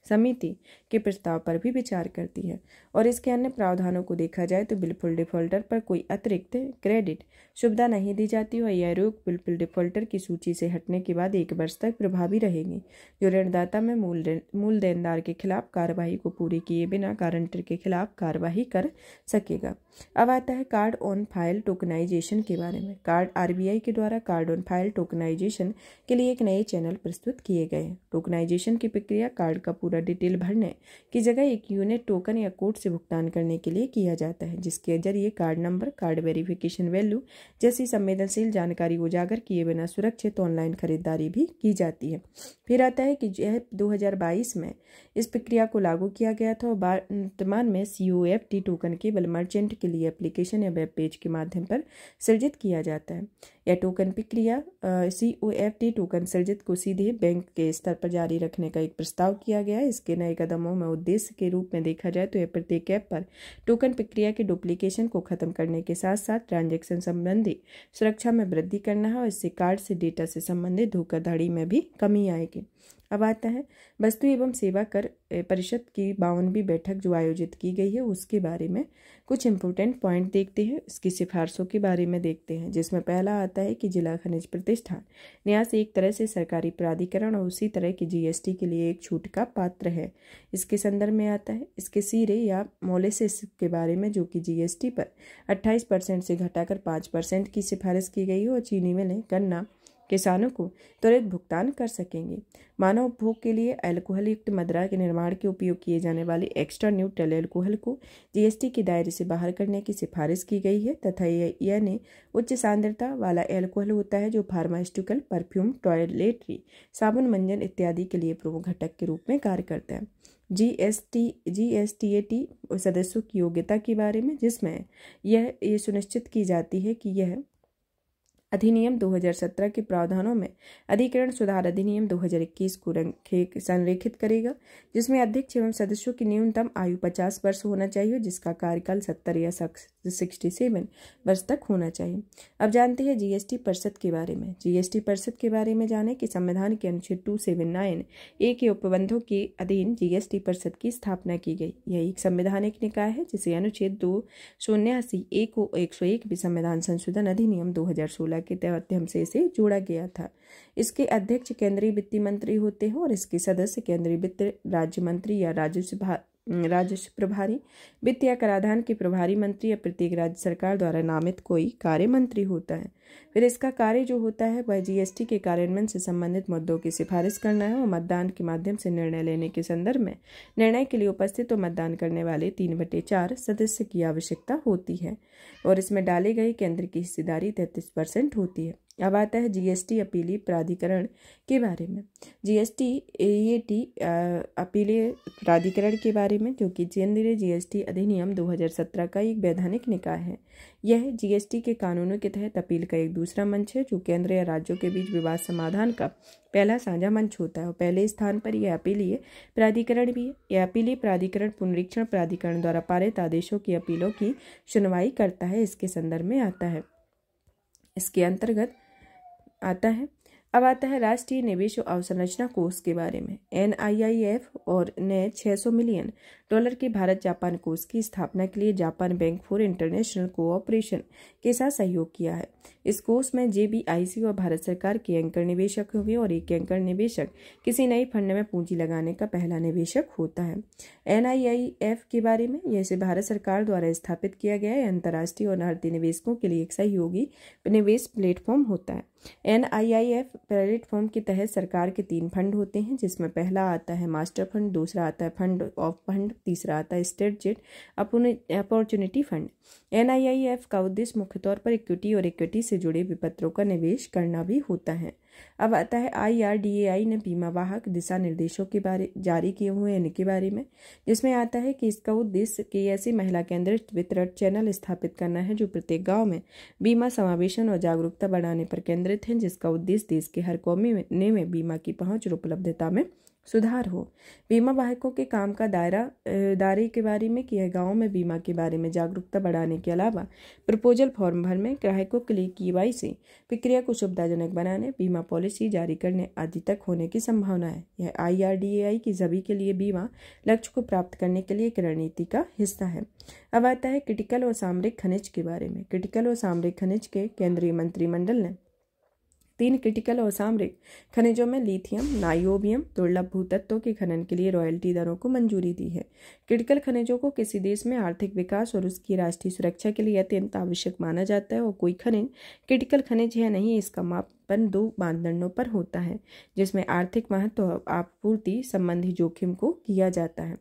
समिति के प्रस्ताव पर भी विचार करती है और इसके अन्य प्रावधानों को देखा जाए तो बिलफुल डिफॉल्टर पर कोई अतिरिक्त क्रेडिट सुविधा नहीं दी जाती और यह रोक बिलफुल डिफॉल्टर की सूची से हटने के बाद एक वर्ष तक प्रभावी रहेगी जो ऋणदाता में मूल मूल देनदार के खिलाफ कार्रवाई को पूरी किए बिना गारंटर के खिलाफ कार्रवाई कर सकेगा अब आता है कार्ड ऑन फाइल टोकनाइजेशन के बारे में कार्ड आर के द्वारा कार्ड ऑन फाइल टोकनाइजेशन के लिए एक नए चैनल प्रस्तुत किए गए हैं टोकनाइजेशन की प्रक्रिया कार्ड का पूरा डिटेल भरने की जगह एक यूनिट टोकन या कोड से भुगतान करने के लिए किया जाता है जिसके जरिए card number card verification value जैसी संवेदनशील जानकारी उजागर किए बिना सुरक्षित ऑनलाइन खरीदारी भी की जाती है फिर आता है कि यह दो में इस प्रक्रिया को लागू किया गया था और वर्तमान में सी टोकन केवल मर्चेंट के लिए एप्लीकेशन या वेब पेज के माध्यम पर सृजित किया जाता है या टोकन प्रक्रिया C O F T token सर्जित को सीधे बैंक के स्तर पर जारी रखने का एक प्रस्ताव किया गया है इसके नए कदमों में उद्देश्य के रूप में देखा जाए तो यह प्रत्येक ऐप पर टोकन प्रक्रिया के डुप्लीकेशन को खत्म करने के साथ साथ ट्रांजेक्शन संबंधी सुरक्षा में वृद्धि करना है और इससे कार्ड से डेटा से संबंधित धोखाधड़ी में भी कमी आएगी अब आता है वस्तु एवं सेवा कर परिषद की बावनवीं बैठक जो आयोजित की गई है उसके बारे में कुछ इम्पोर्टेंट पॉइंट देखते हैं इसकी सिफारिशों के बारे में देखते हैं जिसमें पहला आता है कि जिला खनिज प्रतिष्ठान न्यास एक तरह से सरकारी प्राधिकरण और उसी तरह की जीएसटी के लिए एक छूट का पात्र है इसके संदर्भ में आता है इसके सिरे या मोलेसिस के बारे में जो कि जीएसटी पर अट्ठाईस परसेंट से घटाकर पाँच परसेंट की सिफारिश की गई है और चीनी मिलें गन्ना किसानों को त्वरित भुगतान कर सकेंगे मानव उपभोग के लिए अल्कोहल युक्त मदरा के निर्माण के उपयोग किए जाने वाले एक्स्ट्रा न्यूट्रल एल्कोहल को जीएसटी के दायरे से बाहर करने की सिफारिश की गई है तथा यानी उच्च सांद्रता वाला एल्कोहल होता है जो फार्मास्यूटिकल परफ्यूम टॉयलेटरी साबुन मंजन इत्यादि के लिए प्रमुख घटक के रूप में कार्य करता है G S T G S T A T सदस्यों की योग्यता के बारे में जिसमें यह ये सुनिश्चित की जाती है कि यह अधिनियम 2017 के प्रावधानों में अधिकरण सुधार अधिनियम 2021 को संरेखित करेगा जिसमें अध्यक्ष एवं सदस्यों की न्यूनतम आयु 50 वर्ष होना चाहिए जिसका कार्यकाल 70 या 67 वर्ष तक होना चाहिए अब जानते हैं जीएसटी परिषद के बारे में जीएसटी परिषद के बारे में जाने कि संविधान के अनुच्छेद टू सेवन नाइन ए के उपबंधों के अधीन जीएसटी परिषद की स्थापना की गई यह एक संवैधानिक निकाय है जिसे अनुच्छेद दो शून्य ए को एक सौ एक भी संविधान संशोधन अधिनियम दो हजार सोलह योजना के तहत हमसे इसे जोड़ा गया था इसके अध्यक्ष केंद्रीय वित्त मंत्री होते हैं और इसके सदस्य केंद्रीय वित्त राज्य मंत्री या राजस्व राजस्व प्रभारी वित्त या कराधान के प्रभारी मंत्री या प्रत्येक राज्य सरकार द्वारा नामित कोई कार्य मंत्री होता है फिर इसका कार्य जो होता है वह जीएसटी के कार्यान्वयन से संबंधित मुद्दों की सिफारिश करना है और मतदान के माध्यम से निर्णय लेने के संदर्भ में निर्णय के लिए उपस्थित और मतदान करने वाले तीन बटे चार सदस्य की आवश्यकता होती है और इसमें डाली गई केंद्र की हिस्सेदारी तैंतीस परसेंट होती है अब आता है जीएसटी अपीलीय प्राधिकरण के बारे में जीएसटी एईएटी e अपीलीय प्राधिकरण के बारे में जो कि केंद्रीय जीएसटी अधिनियम 2017 का एक वैधानिक निकाय है यह जीएसटी के कानूनों के तहत अपील का एक दूसरा मंच है जो केंद्र या राज्यों के बीच विवाद समाधान का पहला साझा मंच होता है और पहले स्थान पर यह अपीलीय प्राधिकरण भी है यह अपीलीय प्राधिकरण पुनरीक्षण प्राधिकरण द्वारा पारित आदेशों की अपीलों की सुनवाई करता है इसके संदर्भ में आता है इसके अंतर्गत आता है अब आता है राष्ट्रीय निवेश अवसंरचना कोष के बारे में एन और ने 600 मिलियन डॉलर के भारत जापान कोष की स्थापना के लिए Japan bank for international cooperation के साथ सहयोग किया है इस कोर्स में जेबीआईसी और भारत सरकार के एंकर निवेशक हुए और एक एंकर निवेशक किसी नई फंड में पूंजी लगाने का पहला निवेशक होता है एनआईआईएफ के बारे में यह इसे भारत सरकार द्वारा स्थापित किया गया है अंतर्राष्ट्रीय और भारतीय निवेशकों के लिए एक सहयोगी निवेश प्लेटफॉर्म होता है N I I F platform के तहत सरकार के तीन फंड होते हैं जिसमें पहला आता है मास्टर फंड दूसरा आता है फंड ऑफ फंड तीसरा आता है strategic opportunity fund N I I F का उद्देश्य मुख्य तौर पर इक्विटी और इक्विटी से जुड़े विपत्रों का निवेश करना भी होता है अब आता है आईआरडीएआई ने बीमा वाहक दिशा निर्देशों के बारे जारी किए हुए हैं इनके बारे में जिसमें आता है कि इसका उद्देश्य के ऐसे महिला केंद्रित वितरण चैनल स्थापित करना है जो प्रत्येक गांव में बीमा समावेशन और जागरूकता बढ़ाने पर केंद्रित है जिसका उद्देश्य देश के हर कौमी में, में बीमा की पहुंच और उपलब्धता में सुधार हो बीमा वाहकों के काम का दायरा दायरे के बारे में किए गाँव में बीमा के बारे में जागरूकता बढ़ाने के अलावा प्रपोजल फॉर्म भर में ग्राहकों के लिए की वाई सी प्रक्रिया को सुविधाजनक बनाने बीमा पॉलिसी जारी करने आदि तक होने की संभावना है यह आई की सभी के लिए बीमा लक्ष्य को प्राप्त करने के लिए एक रणनीति का हिस्सा है अब आता है क्रिटिकल और सामरिक खनिज के बारे में क्रिटिकल और सामरिक खनिज के केंद्रीय मंत्रिमंडल ने तीन क्रिटिकल और सामरिक खनिजों में लिथियम नाइओबियम दुर्लभ भूतत्वों के खनन के लिए रॉयल्टी दरों को मंजूरी दी है क्रिटिकल खनिजों को किसी देश में आर्थिक विकास और उसकी राष्ट्रीय सुरक्षा के लिए अत्यंत आवश्यक माना जाता है और कोई खनिज क्रिटिकल खनिज है नहीं इसका माप दो मानदंडों पर होता है जिसमें आर्थिक महत्व आपूर्ति संबंधी जोखिम को किया जाता है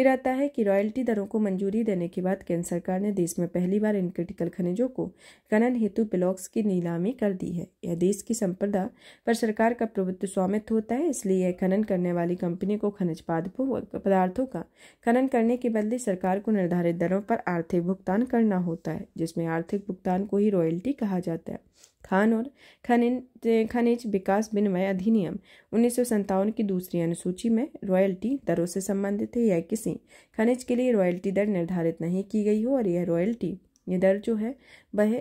फिर आता है कि रॉयल्टी दरों को मंजूरी देने के बाद केंद्र सरकार ने देश में पहली बार इन क्रिटिकल खनिजों को खनन हेतु ब्लॉक्स की नीलामी कर दी है यह देश की संपदा पर सरकार का प्रभुत्व स्वामित्व होता है इसलिए यह खनन करने वाली कंपनी को खनिज पदार्थों का खनन करने के बदले सरकार को निर्धारित दरों पर आर्थिक भुगतान करना होता है जिसमें आर्थिक भुगतान को ही रॉयल्टी कहा जाता है खान और खनिज खनिज विकास विनिमय अधिनियम उन्नीस की दूसरी अनुसूची में रॉयल्टी दरों से संबंधित है यह किसी खनिज के लिए रॉयल्टी दर निर्धारित नहीं की गई हो और यह रॉयल्टी ये दर जो है वह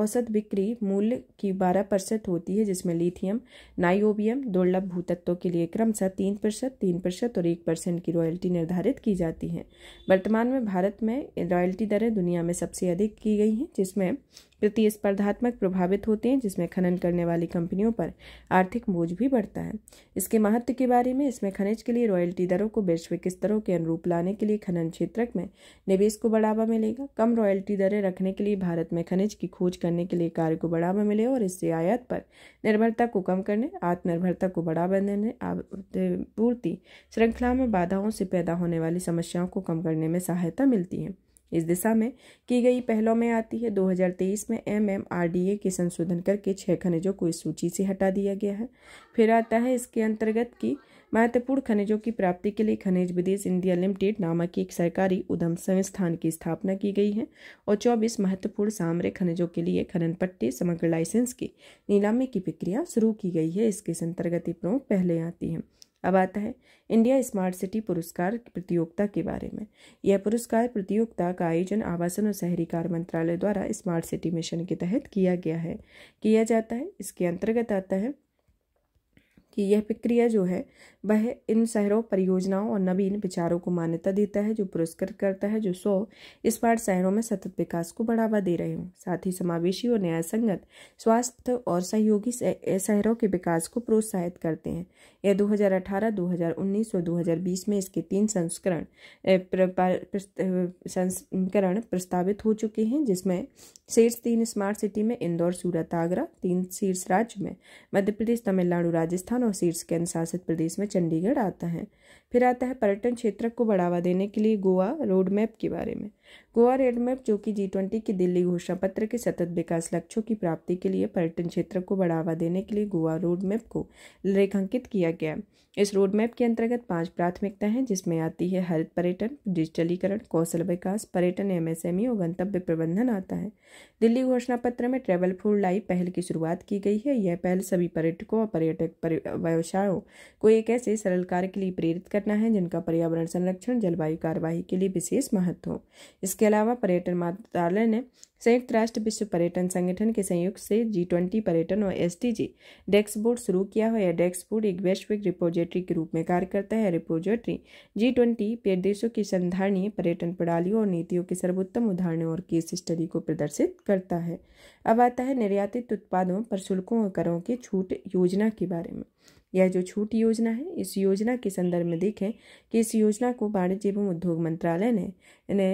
औसत बिक्री मूल्य की 12 प्रतिशत होती है जिसमें लिथियम नाइओबियम दुर्लभ भूतत्वों के लिए क्रमशः तीन प्रतिशत तीन प्रतिशत और एक परसेंट की रॉयल्टी निर्धारित की जाती है वर्तमान में भारत में रॉयल्टी दरें दुनिया में सबसे अधिक की गई हैं जिसमें प्रतिस्पर्धात्मक प्रभावित होते हैं जिसमें खनन करने वाली कंपनियों पर आर्थिक बोझ भी बढ़ता है इसके महत्व के बारे में इसमें खनिज के लिए रॉयल्टी दरों को वैश्विक स्तरों के अनुरूप लाने के लिए खनन क्षेत्र में निवेश को बढ़ावा मिलेगा कम रॉयल्टी दरें रखने के लिए भारत में खनिज की खोज करने के लिए कार्य को बढ़ावा मिले और इससे आयात पर निर्भरता को कम करने आत्मनिर्भरता को बढ़ावा देने पूर्ति श्रृंखला में बाधाओं से पैदा होने वाली समस्याओं को कम करने में सहायता मिलती है इस दिशा में की गई पहलों में आती है 2023 में M M R D A के संशोधन करके छः खनिजों को इस सूची से हटा दिया गया है फिर आता है इसके अंतर्गत की महत्वपूर्ण खनिजों की प्राप्ति के लिए खनिज विदेश इंडिया लिमिटेड नामक एक सरकारी उद्यम संस्थान की स्थापना की गई है और चौबीस महत्वपूर्ण सामरिक खनिजों के लिए खनन पट्टी समग्र लाइसेंस की नीलामी की प्रक्रिया शुरू की गई है इसके अंतर्गत प्रमुख पहले आती हैं अब आता है इंडिया स्मार्ट सिटी पुरस्कार प्रतियोगिता के बारे में यह पुरस्कार प्रतियोगिता का आयोजन आवासन और शहरी कार्य मंत्रालय द्वारा स्मार्ट सिटी मिशन के तहत किया गया है किया जाता है इसके अंतर्गत आता है कि यह प्रक्रिया जो है वह इन शहरों परियोजनाओं और नवीन विचारों को मान्यता देता है जो पुरस्कृत करता है जो सो इस बार शहरों में सतत विकास को बढ़ावा दे रहे हों साथ ही समावेशी और न्याय संगत स्वास्थ्य और सहयोगी शहरों के विकास को प्रोत्साहित करते हैं यह 2018, 2019 और 2020 में इसके तीन संस्करण संस्करण प्रस्तावित हो चुके हैं जिसमें शीर्ष तीन स्मार्ट सिटी में इंदौर सूरत आगरा तीन शीर्ष राज्य में मध्य प्रदेश तमिलनाडु राजस्थान और सीट्स के अनुशासित प्रदेश में चंडीगढ़ आता है फिर आता है पर्यटन क्षेत्र को बढ़ावा देने के लिए गोवा रोड मैप के बारे में गोवा रेडमेप जो कि जी ट्वेंटी की दिल्ली घोषणा पत्र के सतत विकास लक्ष्यों की प्राप्ति के लिए पर्यटन क्षेत्र को बढ़ावा देने के लिए गोवा रोड मैप को रेखांकित किया गया इस रोड मैप के अंतर्गत पांच प्राथमिकता हैं जिसमें आती है हरित पर्यटन डिजिटलीकरण कौशल विकास पर्यटन एमएसएमई e और गंतव्य प्रबंधन आता है दिल्ली घोषणा पत्र में ट्रेवल फूड लाइफ पहल की शुरुआत की गई है यह पहल सभी पर्यटकों और पर्यटक व्यवसायों को एक ऐसे सरल कार्य के लिए प्रेरित करना है जिनका पर्यावरण संरक्षण जलवायु कार्यवाही के लिए विशेष महत्व हो इसके अलावा पर्यटन मंत्रालय ने संयुक्त राष्ट्र विश्व पर्यटन संगठन के संयुक्त से जी ट्वेंटी पर्यटन और S T G dashboard शुरू किया है यह डेक्स बोर्ड एक वैश्विक रिपोजिटरी के रूप में कार्य करता है रिपोजिटरी जी ट्वेंटी देशों की संधारणीय पर्यटन प्रणालियों और नीतियों के सर्वोत्तम उदाहरणों और केस स्टडी को प्रदर्शित करता है अब आता है निर्यातित उत्पादों पर शुल्कों और करों की छूट योजना के बारे में यह जो छूट योजना है इस योजना के संदर्भ में देखें कि इस योजना को वाणिज्य एवं उद्योग मंत्रालय ने ने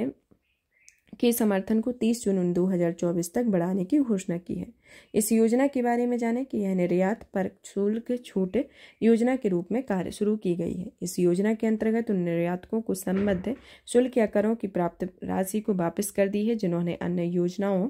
के समर्थन को 30 जून 2024 तक बढ़ाने की घोषणा की है इस योजना के बारे में जानें कि यह निर्यात पर शुल्क छूट योजना के रूप में कार्य शुरू की गई है इस योजना के अंतर्गत उन निर्यातकों को संबद्ध शुल्क या करों की प्राप्त राशि को वापस कर दी है जिन्होंने अन्य योजनाओं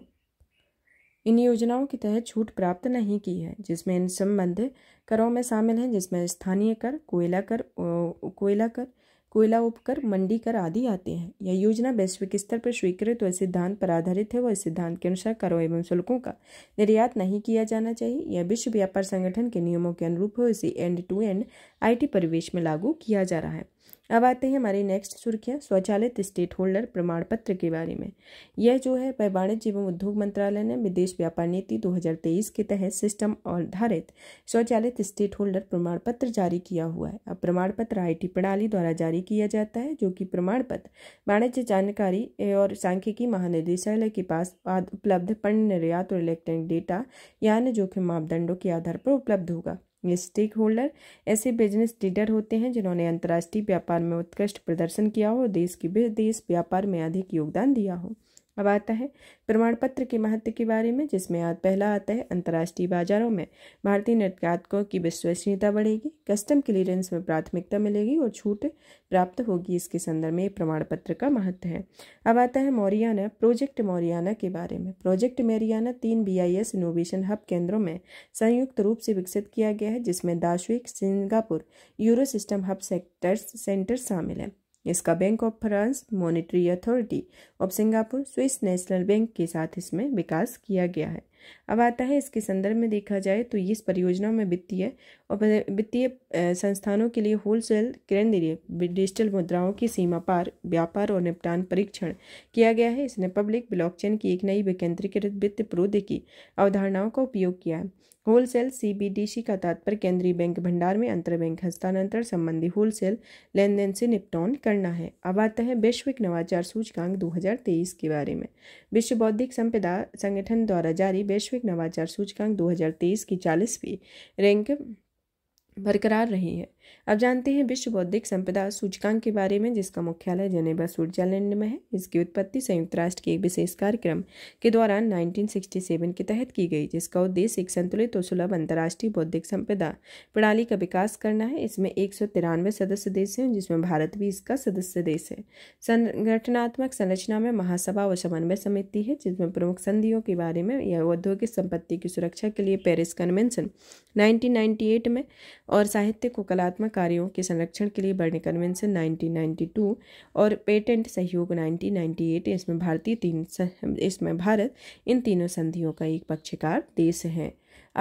इन योजनाओं के तहत छूट प्राप्त नहीं की है जिसमें इन संबंध करों में शामिल हैं जिसमें स्थानीय कर कोयला कर कोयला कर कोयला उपकर मंडी कर आदि आते हैं यह योजना वैश्विक स्तर पर स्वीकृत व सिद्धांत पर आधारित है व इस सिद्धांत के अनुसार करों एवं शुल्कों का निर्यात नहीं किया जाना चाहिए यह विश्व व्यापार संगठन के नियमों के अनुरूप हो इसे एंड टू एंड आईटी परिवेश में लागू किया जा रहा है अब आते हैं हमारी नेक्स्ट सुर्खियाँ स्वचालित स्टेट होल्डर प्रमाण पत्र के बारे में यह जो है वह वाणिज्य एवं उद्योग मंत्रालय ने विदेश व्यापार नीति 2023 के तहत सिस्टम आधारित स्वचालित स्टेट होल्डर प्रमाण पत्र जारी किया हुआ है अब प्रमाण पत्र आई प्रणाली द्वारा जारी किया जाता है जो कि प्रमाण पत्र वाणिज्य जानकारी और सांख्यिकी महानिदेशालय के पास उपलब्ध पण निर्यात और इलेक्ट्रॉनिक डेटा यानी जोखिम मापदंडों के आधार पर उपलब्ध होगा स्टेक होल्डर ऐसे बिजनेस लीडर होते हैं जिन्होंने अंतर्राष्ट्रीय व्यापार में उत्कृष्ट प्रदर्शन किया हो और देश की विदेश व्यापार में अधिक योगदान दिया हो अब आता है प्रमाण पत्र के महत्व के बारे में जिसमें आज पहला आता है अंतर्राष्ट्रीय बाजारों में भारतीय निर्यातकों की विश्वसनीयता बढ़ेगी कस्टम क्लियरेंस में प्राथमिकता मिलेगी और छूट प्राप्त होगी इसके संदर्भ में प्रमाण पत्र का महत्व है अब आता है मौरियाना प्रोजेक्ट मौरियाना के बारे में प्रोजेक्ट मेरियाना तीन बी इनोवेशन हब केंद्रों में संयुक्त रूप से विकसित किया गया है जिसमें दाश्विक Singapore euro system hub sectors centre शामिल है इसका Bank of France Monetary Authority of Singapore Swiss National Bank के साथ इसमें विकास किया गया है अब आता है इसके संदर्भ में देखा जाए तो इस परियोजना में वित्तीय और वित्तीय संस्थानों के लिए होलसेल केंद्रीय डिजिटल मुद्राओं की सीमा पार व्यापार और निपटान परीक्षण किया गया है इसने पब्लिक ब्लॉकचेन की एक नई विकेंद्रीकृत वित्त प्रोध की अवधारणाओं का उपयोग किया है होलसेल सीबीडीसी का तात्पर्य केंद्रीय बैंक भंडार में अंतर बैंक हस्तांतरण संबंधी होलसेल लेन देन से निपटान करना है अब आता है वैश्विक नवाचार सूचकांक 2023 के बारे में विश्व बौद्धिक संपदा संगठन द्वारा जारी वैश्विक नवाचार सूचकांक 2023 की चालीसवीं रैंक बरकरार रही है अब जानते हैं विश्व बौद्धिक संपदा सूचकांक के बारे में जिसका मुख्यालय जेनेवा स्विट्जरलैंड में है इसकी उत्पत्ति संयुक्त राष्ट्र के एक विशेष कार्यक्रम के दौरान 1967 के तहत की गई जिसका उद्देश्य एक संतुलित और सुलभ अंतर्राष्ट्रीय बौद्धिक संपदा प्रणाली का विकास करना है इसमें एक सदस्य देश हैं जिसमें भारत भी इसका सदस्य देश है संगठनात्मक संरचना में महासभा व समन्वय समिति है जिसमें प्रमुख संधियों के बारे में यह औद्योगिक संपत्ति की सुरक्षा के लिए पेरिस कन्वेंशन नाइनटीन में और साहित्य को कला विकासात्मक कार्यों के संरक्षण के लिए बर्न कन्वेंशन 1992 और पेटेंट सहयोग 1998 इसमें भारतीय तीन इसमें भारत इन तीनों संधियों का एक पक्षकार देश है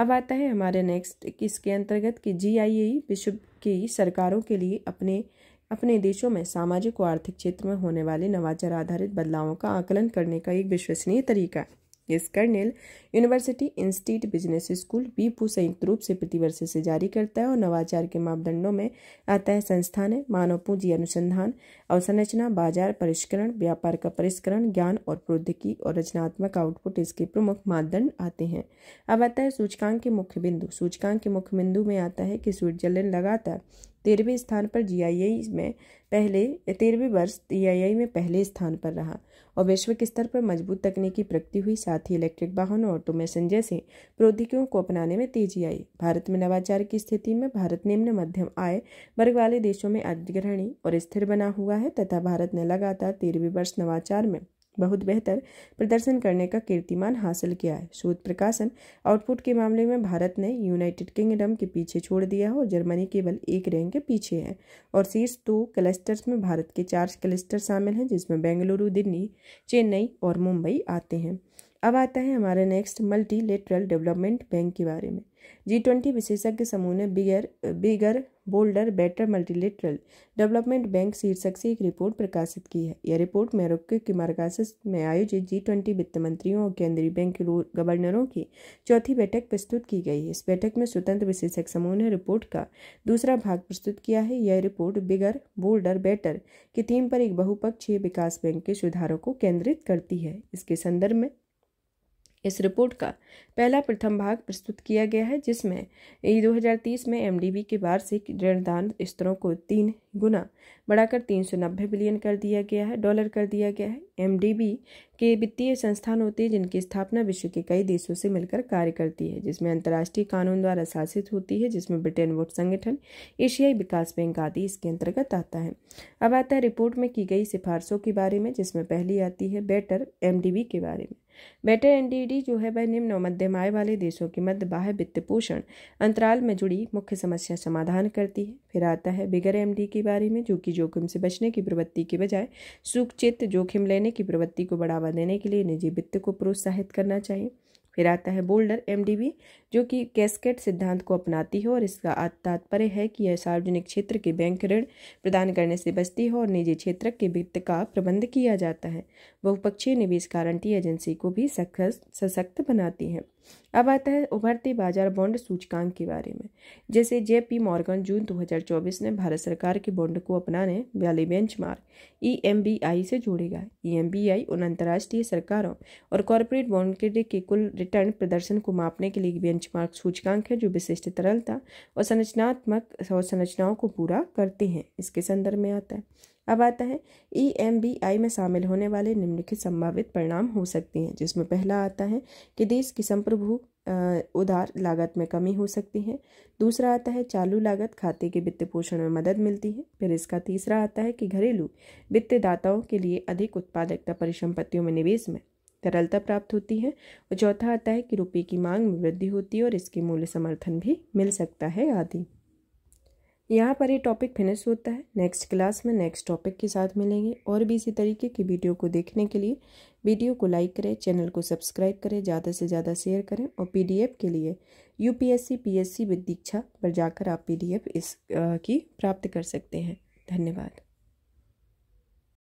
अब आता है हमारे नेक्स्ट किसके अंतर्गत कि जीआईए विश्व की सरकारों के लिए अपने अपने देशों में सामाजिक और आर्थिक क्षेत्र में होने वाले नवाचार आधारित बदलावों का आकलन करने का एक विश्वसनीय तरीका है इस Cornell University institute business school बीपू संयुक्त रूप से प्रतिवर्ष से जारी करता है और नवाचार के मापदंडों में आता है संस्थान है मानव पूंजी अनुसंधान अवसंरचना बाजार परिष्करण व्यापार का परिष्करण ज्ञान और प्रौद्योगिकी और रचनात्मक आउटपुट इसके प्रमुख मापदंड आते हैं अब आता है सूचकांक के मुख्य बिंदु सूचकांक के मुख्य बिंदु में आता है कि स्विट्जरलैंड लगातार तेरहवें स्थान पर जी में पहले तेरहवें वर्ष जी में पहले स्थान पर रहा और वैश्विक स्तर पर मजबूत तकनीकी प्रगति हुई साथ ही इलेक्ट्रिक वाहनों और ऑटोमेशन जैसे प्रौद्योगिकियों को अपनाने में तेजी आई भारत में नवाचार की स्थिति में भारत निम्न मध्यम आय वर्ग वाले देशों में अग्रहणी और स्थिर बना हुआ है तथा भारत ने लगातार तेरहवीं वर्ष नवाचार में बहुत बेहतर प्रदर्शन करने का कीर्तिमान हासिल किया है शोध प्रकाशन आउटपुट के मामले में भारत ने यूनाइटेड किंगडम के पीछे छोड़ दिया है और जर्मनी केवल एक रैंक के पीछे है और शीर्ष दो क्लस्टर्स में भारत के चार क्लस्टर शामिल हैं जिसमें बेंगलुरु दिल्ली चेन्नई और मुंबई आते हैं अब आता है हमारे नेक्स्ट मल्टी डेवलपमेंट बैंक के बारे में जी ट्वेंटी विशेषज्ञ समूह ने bigger bigger bolder better multilateral development bank शीर्षक से एक रिपोर्ट प्रकाशित की है यह रिपोर्ट मोरक्को के मार्गास में आयोजित जी ट्वेंटी वित्त मंत्रियों और केंद्रीय बैंक के गवर्नरों की चौथी बैठक प्रस्तुत की गई है इस बैठक में स्वतंत्र विशेषज्ञ समूह ने रिपोर्ट का दूसरा भाग प्रस्तुत किया है यह रिपोर्ट बिगर बोल्डर बेटर की थीम पर एक बहुपक्षीय विकास बैंक के सुधारों को केंद्रित करती है इसके संदर्भ में इस रिपोर्ट का पहला प्रथम भाग प्रस्तुत किया गया है जिसमें 2030 में एमडीबी के वार्षिक ऋणदान स्तरों को तीन गुना बढ़ाकर तीन सौ नब्बे बिलियन कर दिया गया है डॉलर कर दिया गया है एमडीबी के वित्तीय संस्थान होते हैं जिनकी स्थापना विश्व के कई देशों से मिलकर कार्य करती है जिसमें अंतर्राष्ट्रीय कानून द्वारा शासित होती है जिसमें ब्रिटेन वोट संगठन एशियाई विकास बैंक आदि इसके अंतर्गत आता है अब आता है रिपोर्ट में की गई सिफारिशों के बारे में जिसमें पहली आती है बेटर एमडीबी के बारे में बेटर एनडीडी जो है वह निम्न और मध्यम आय वाले देशों की मध्य बाह्य वित्त पोषण अंतराल में जुड़ी मुख्य समस्या समाधान करती है फिर आता है बिगर एमडी के बारे में जो कि जोखिम से बचने की प्रवृत्ति के बजाय सुचित जोखिम लेने की प्रवृत्ति को बढ़ावा देने के लिए निजी वित्त को प्रोत्साहित करना चाहिए फिर आता है बोल्डर एम जो कि कैस्केट सिद्धांत को अपनाती है और इसका तात्पर्य है कि यह सार्वजनिक क्षेत्र के बैंक ऋण प्रदान करने से बचती है और निजी क्षेत्र के वित्त का प्रबंध किया जाता है बहुपक्षीय निवेश गारंटी एजेंसी को भी सशक्त बनाती है अब आता है उभरती बाजार बॉन्ड सूचकांक के बारे में जैसे जे पी मॉर्गन जून 2024 ने भारत सरकार के बॉन्ड को अपनाने वाले बेंचमार्क आई e से जोड़ेगा ई एम बी आई उन अंतर्राष्ट्रीय सरकारों और कॉरपोरेट बॉन्ड के, के कुल रिटर्न प्रदर्शन को मापने के लिए बेंच मार्क सूचकांक है जो विशिष्ट तरलता और संरचनात्मक संरचनाओं को पूरा करते हैं इसके संदर्भ में आता है अब आता है ई एम बी आई में शामिल होने वाले निम्नलिखित संभावित परिणाम हो सकते हैं जिसमें पहला आता है कि देश की संप्रभु उधार लागत में कमी हो सकती है दूसरा आता है चालू लागत खाते के वित्त पोषण में मदद मिलती है फिर इसका तीसरा आता है कि घरेलू वित्तदाताओं के लिए अधिक उत्पादकता परिसंपत्तियों में निवेश में तरलता प्राप्त होती है और चौथा आता है कि रुपये की मांग में वृद्धि होती है और इसके मूल्य समर्थन भी मिल सकता है आदि यहाँ पर ये टॉपिक फिनिश होता है नेक्स्ट क्लास में नेक्स्ट टॉपिक के साथ मिलेंगे और भी इसी तरीके की वीडियो को देखने के लिए वीडियो को लाइक करें चैनल को सब्सक्राइब करें ज़्यादा से ज़्यादा शेयर करें और पीडीएफ के लिए यूपीएससी पीएससी एस सी पर जाकर आप पीडीएफ इस आ, की प्राप्त कर सकते हैं धन्यवाद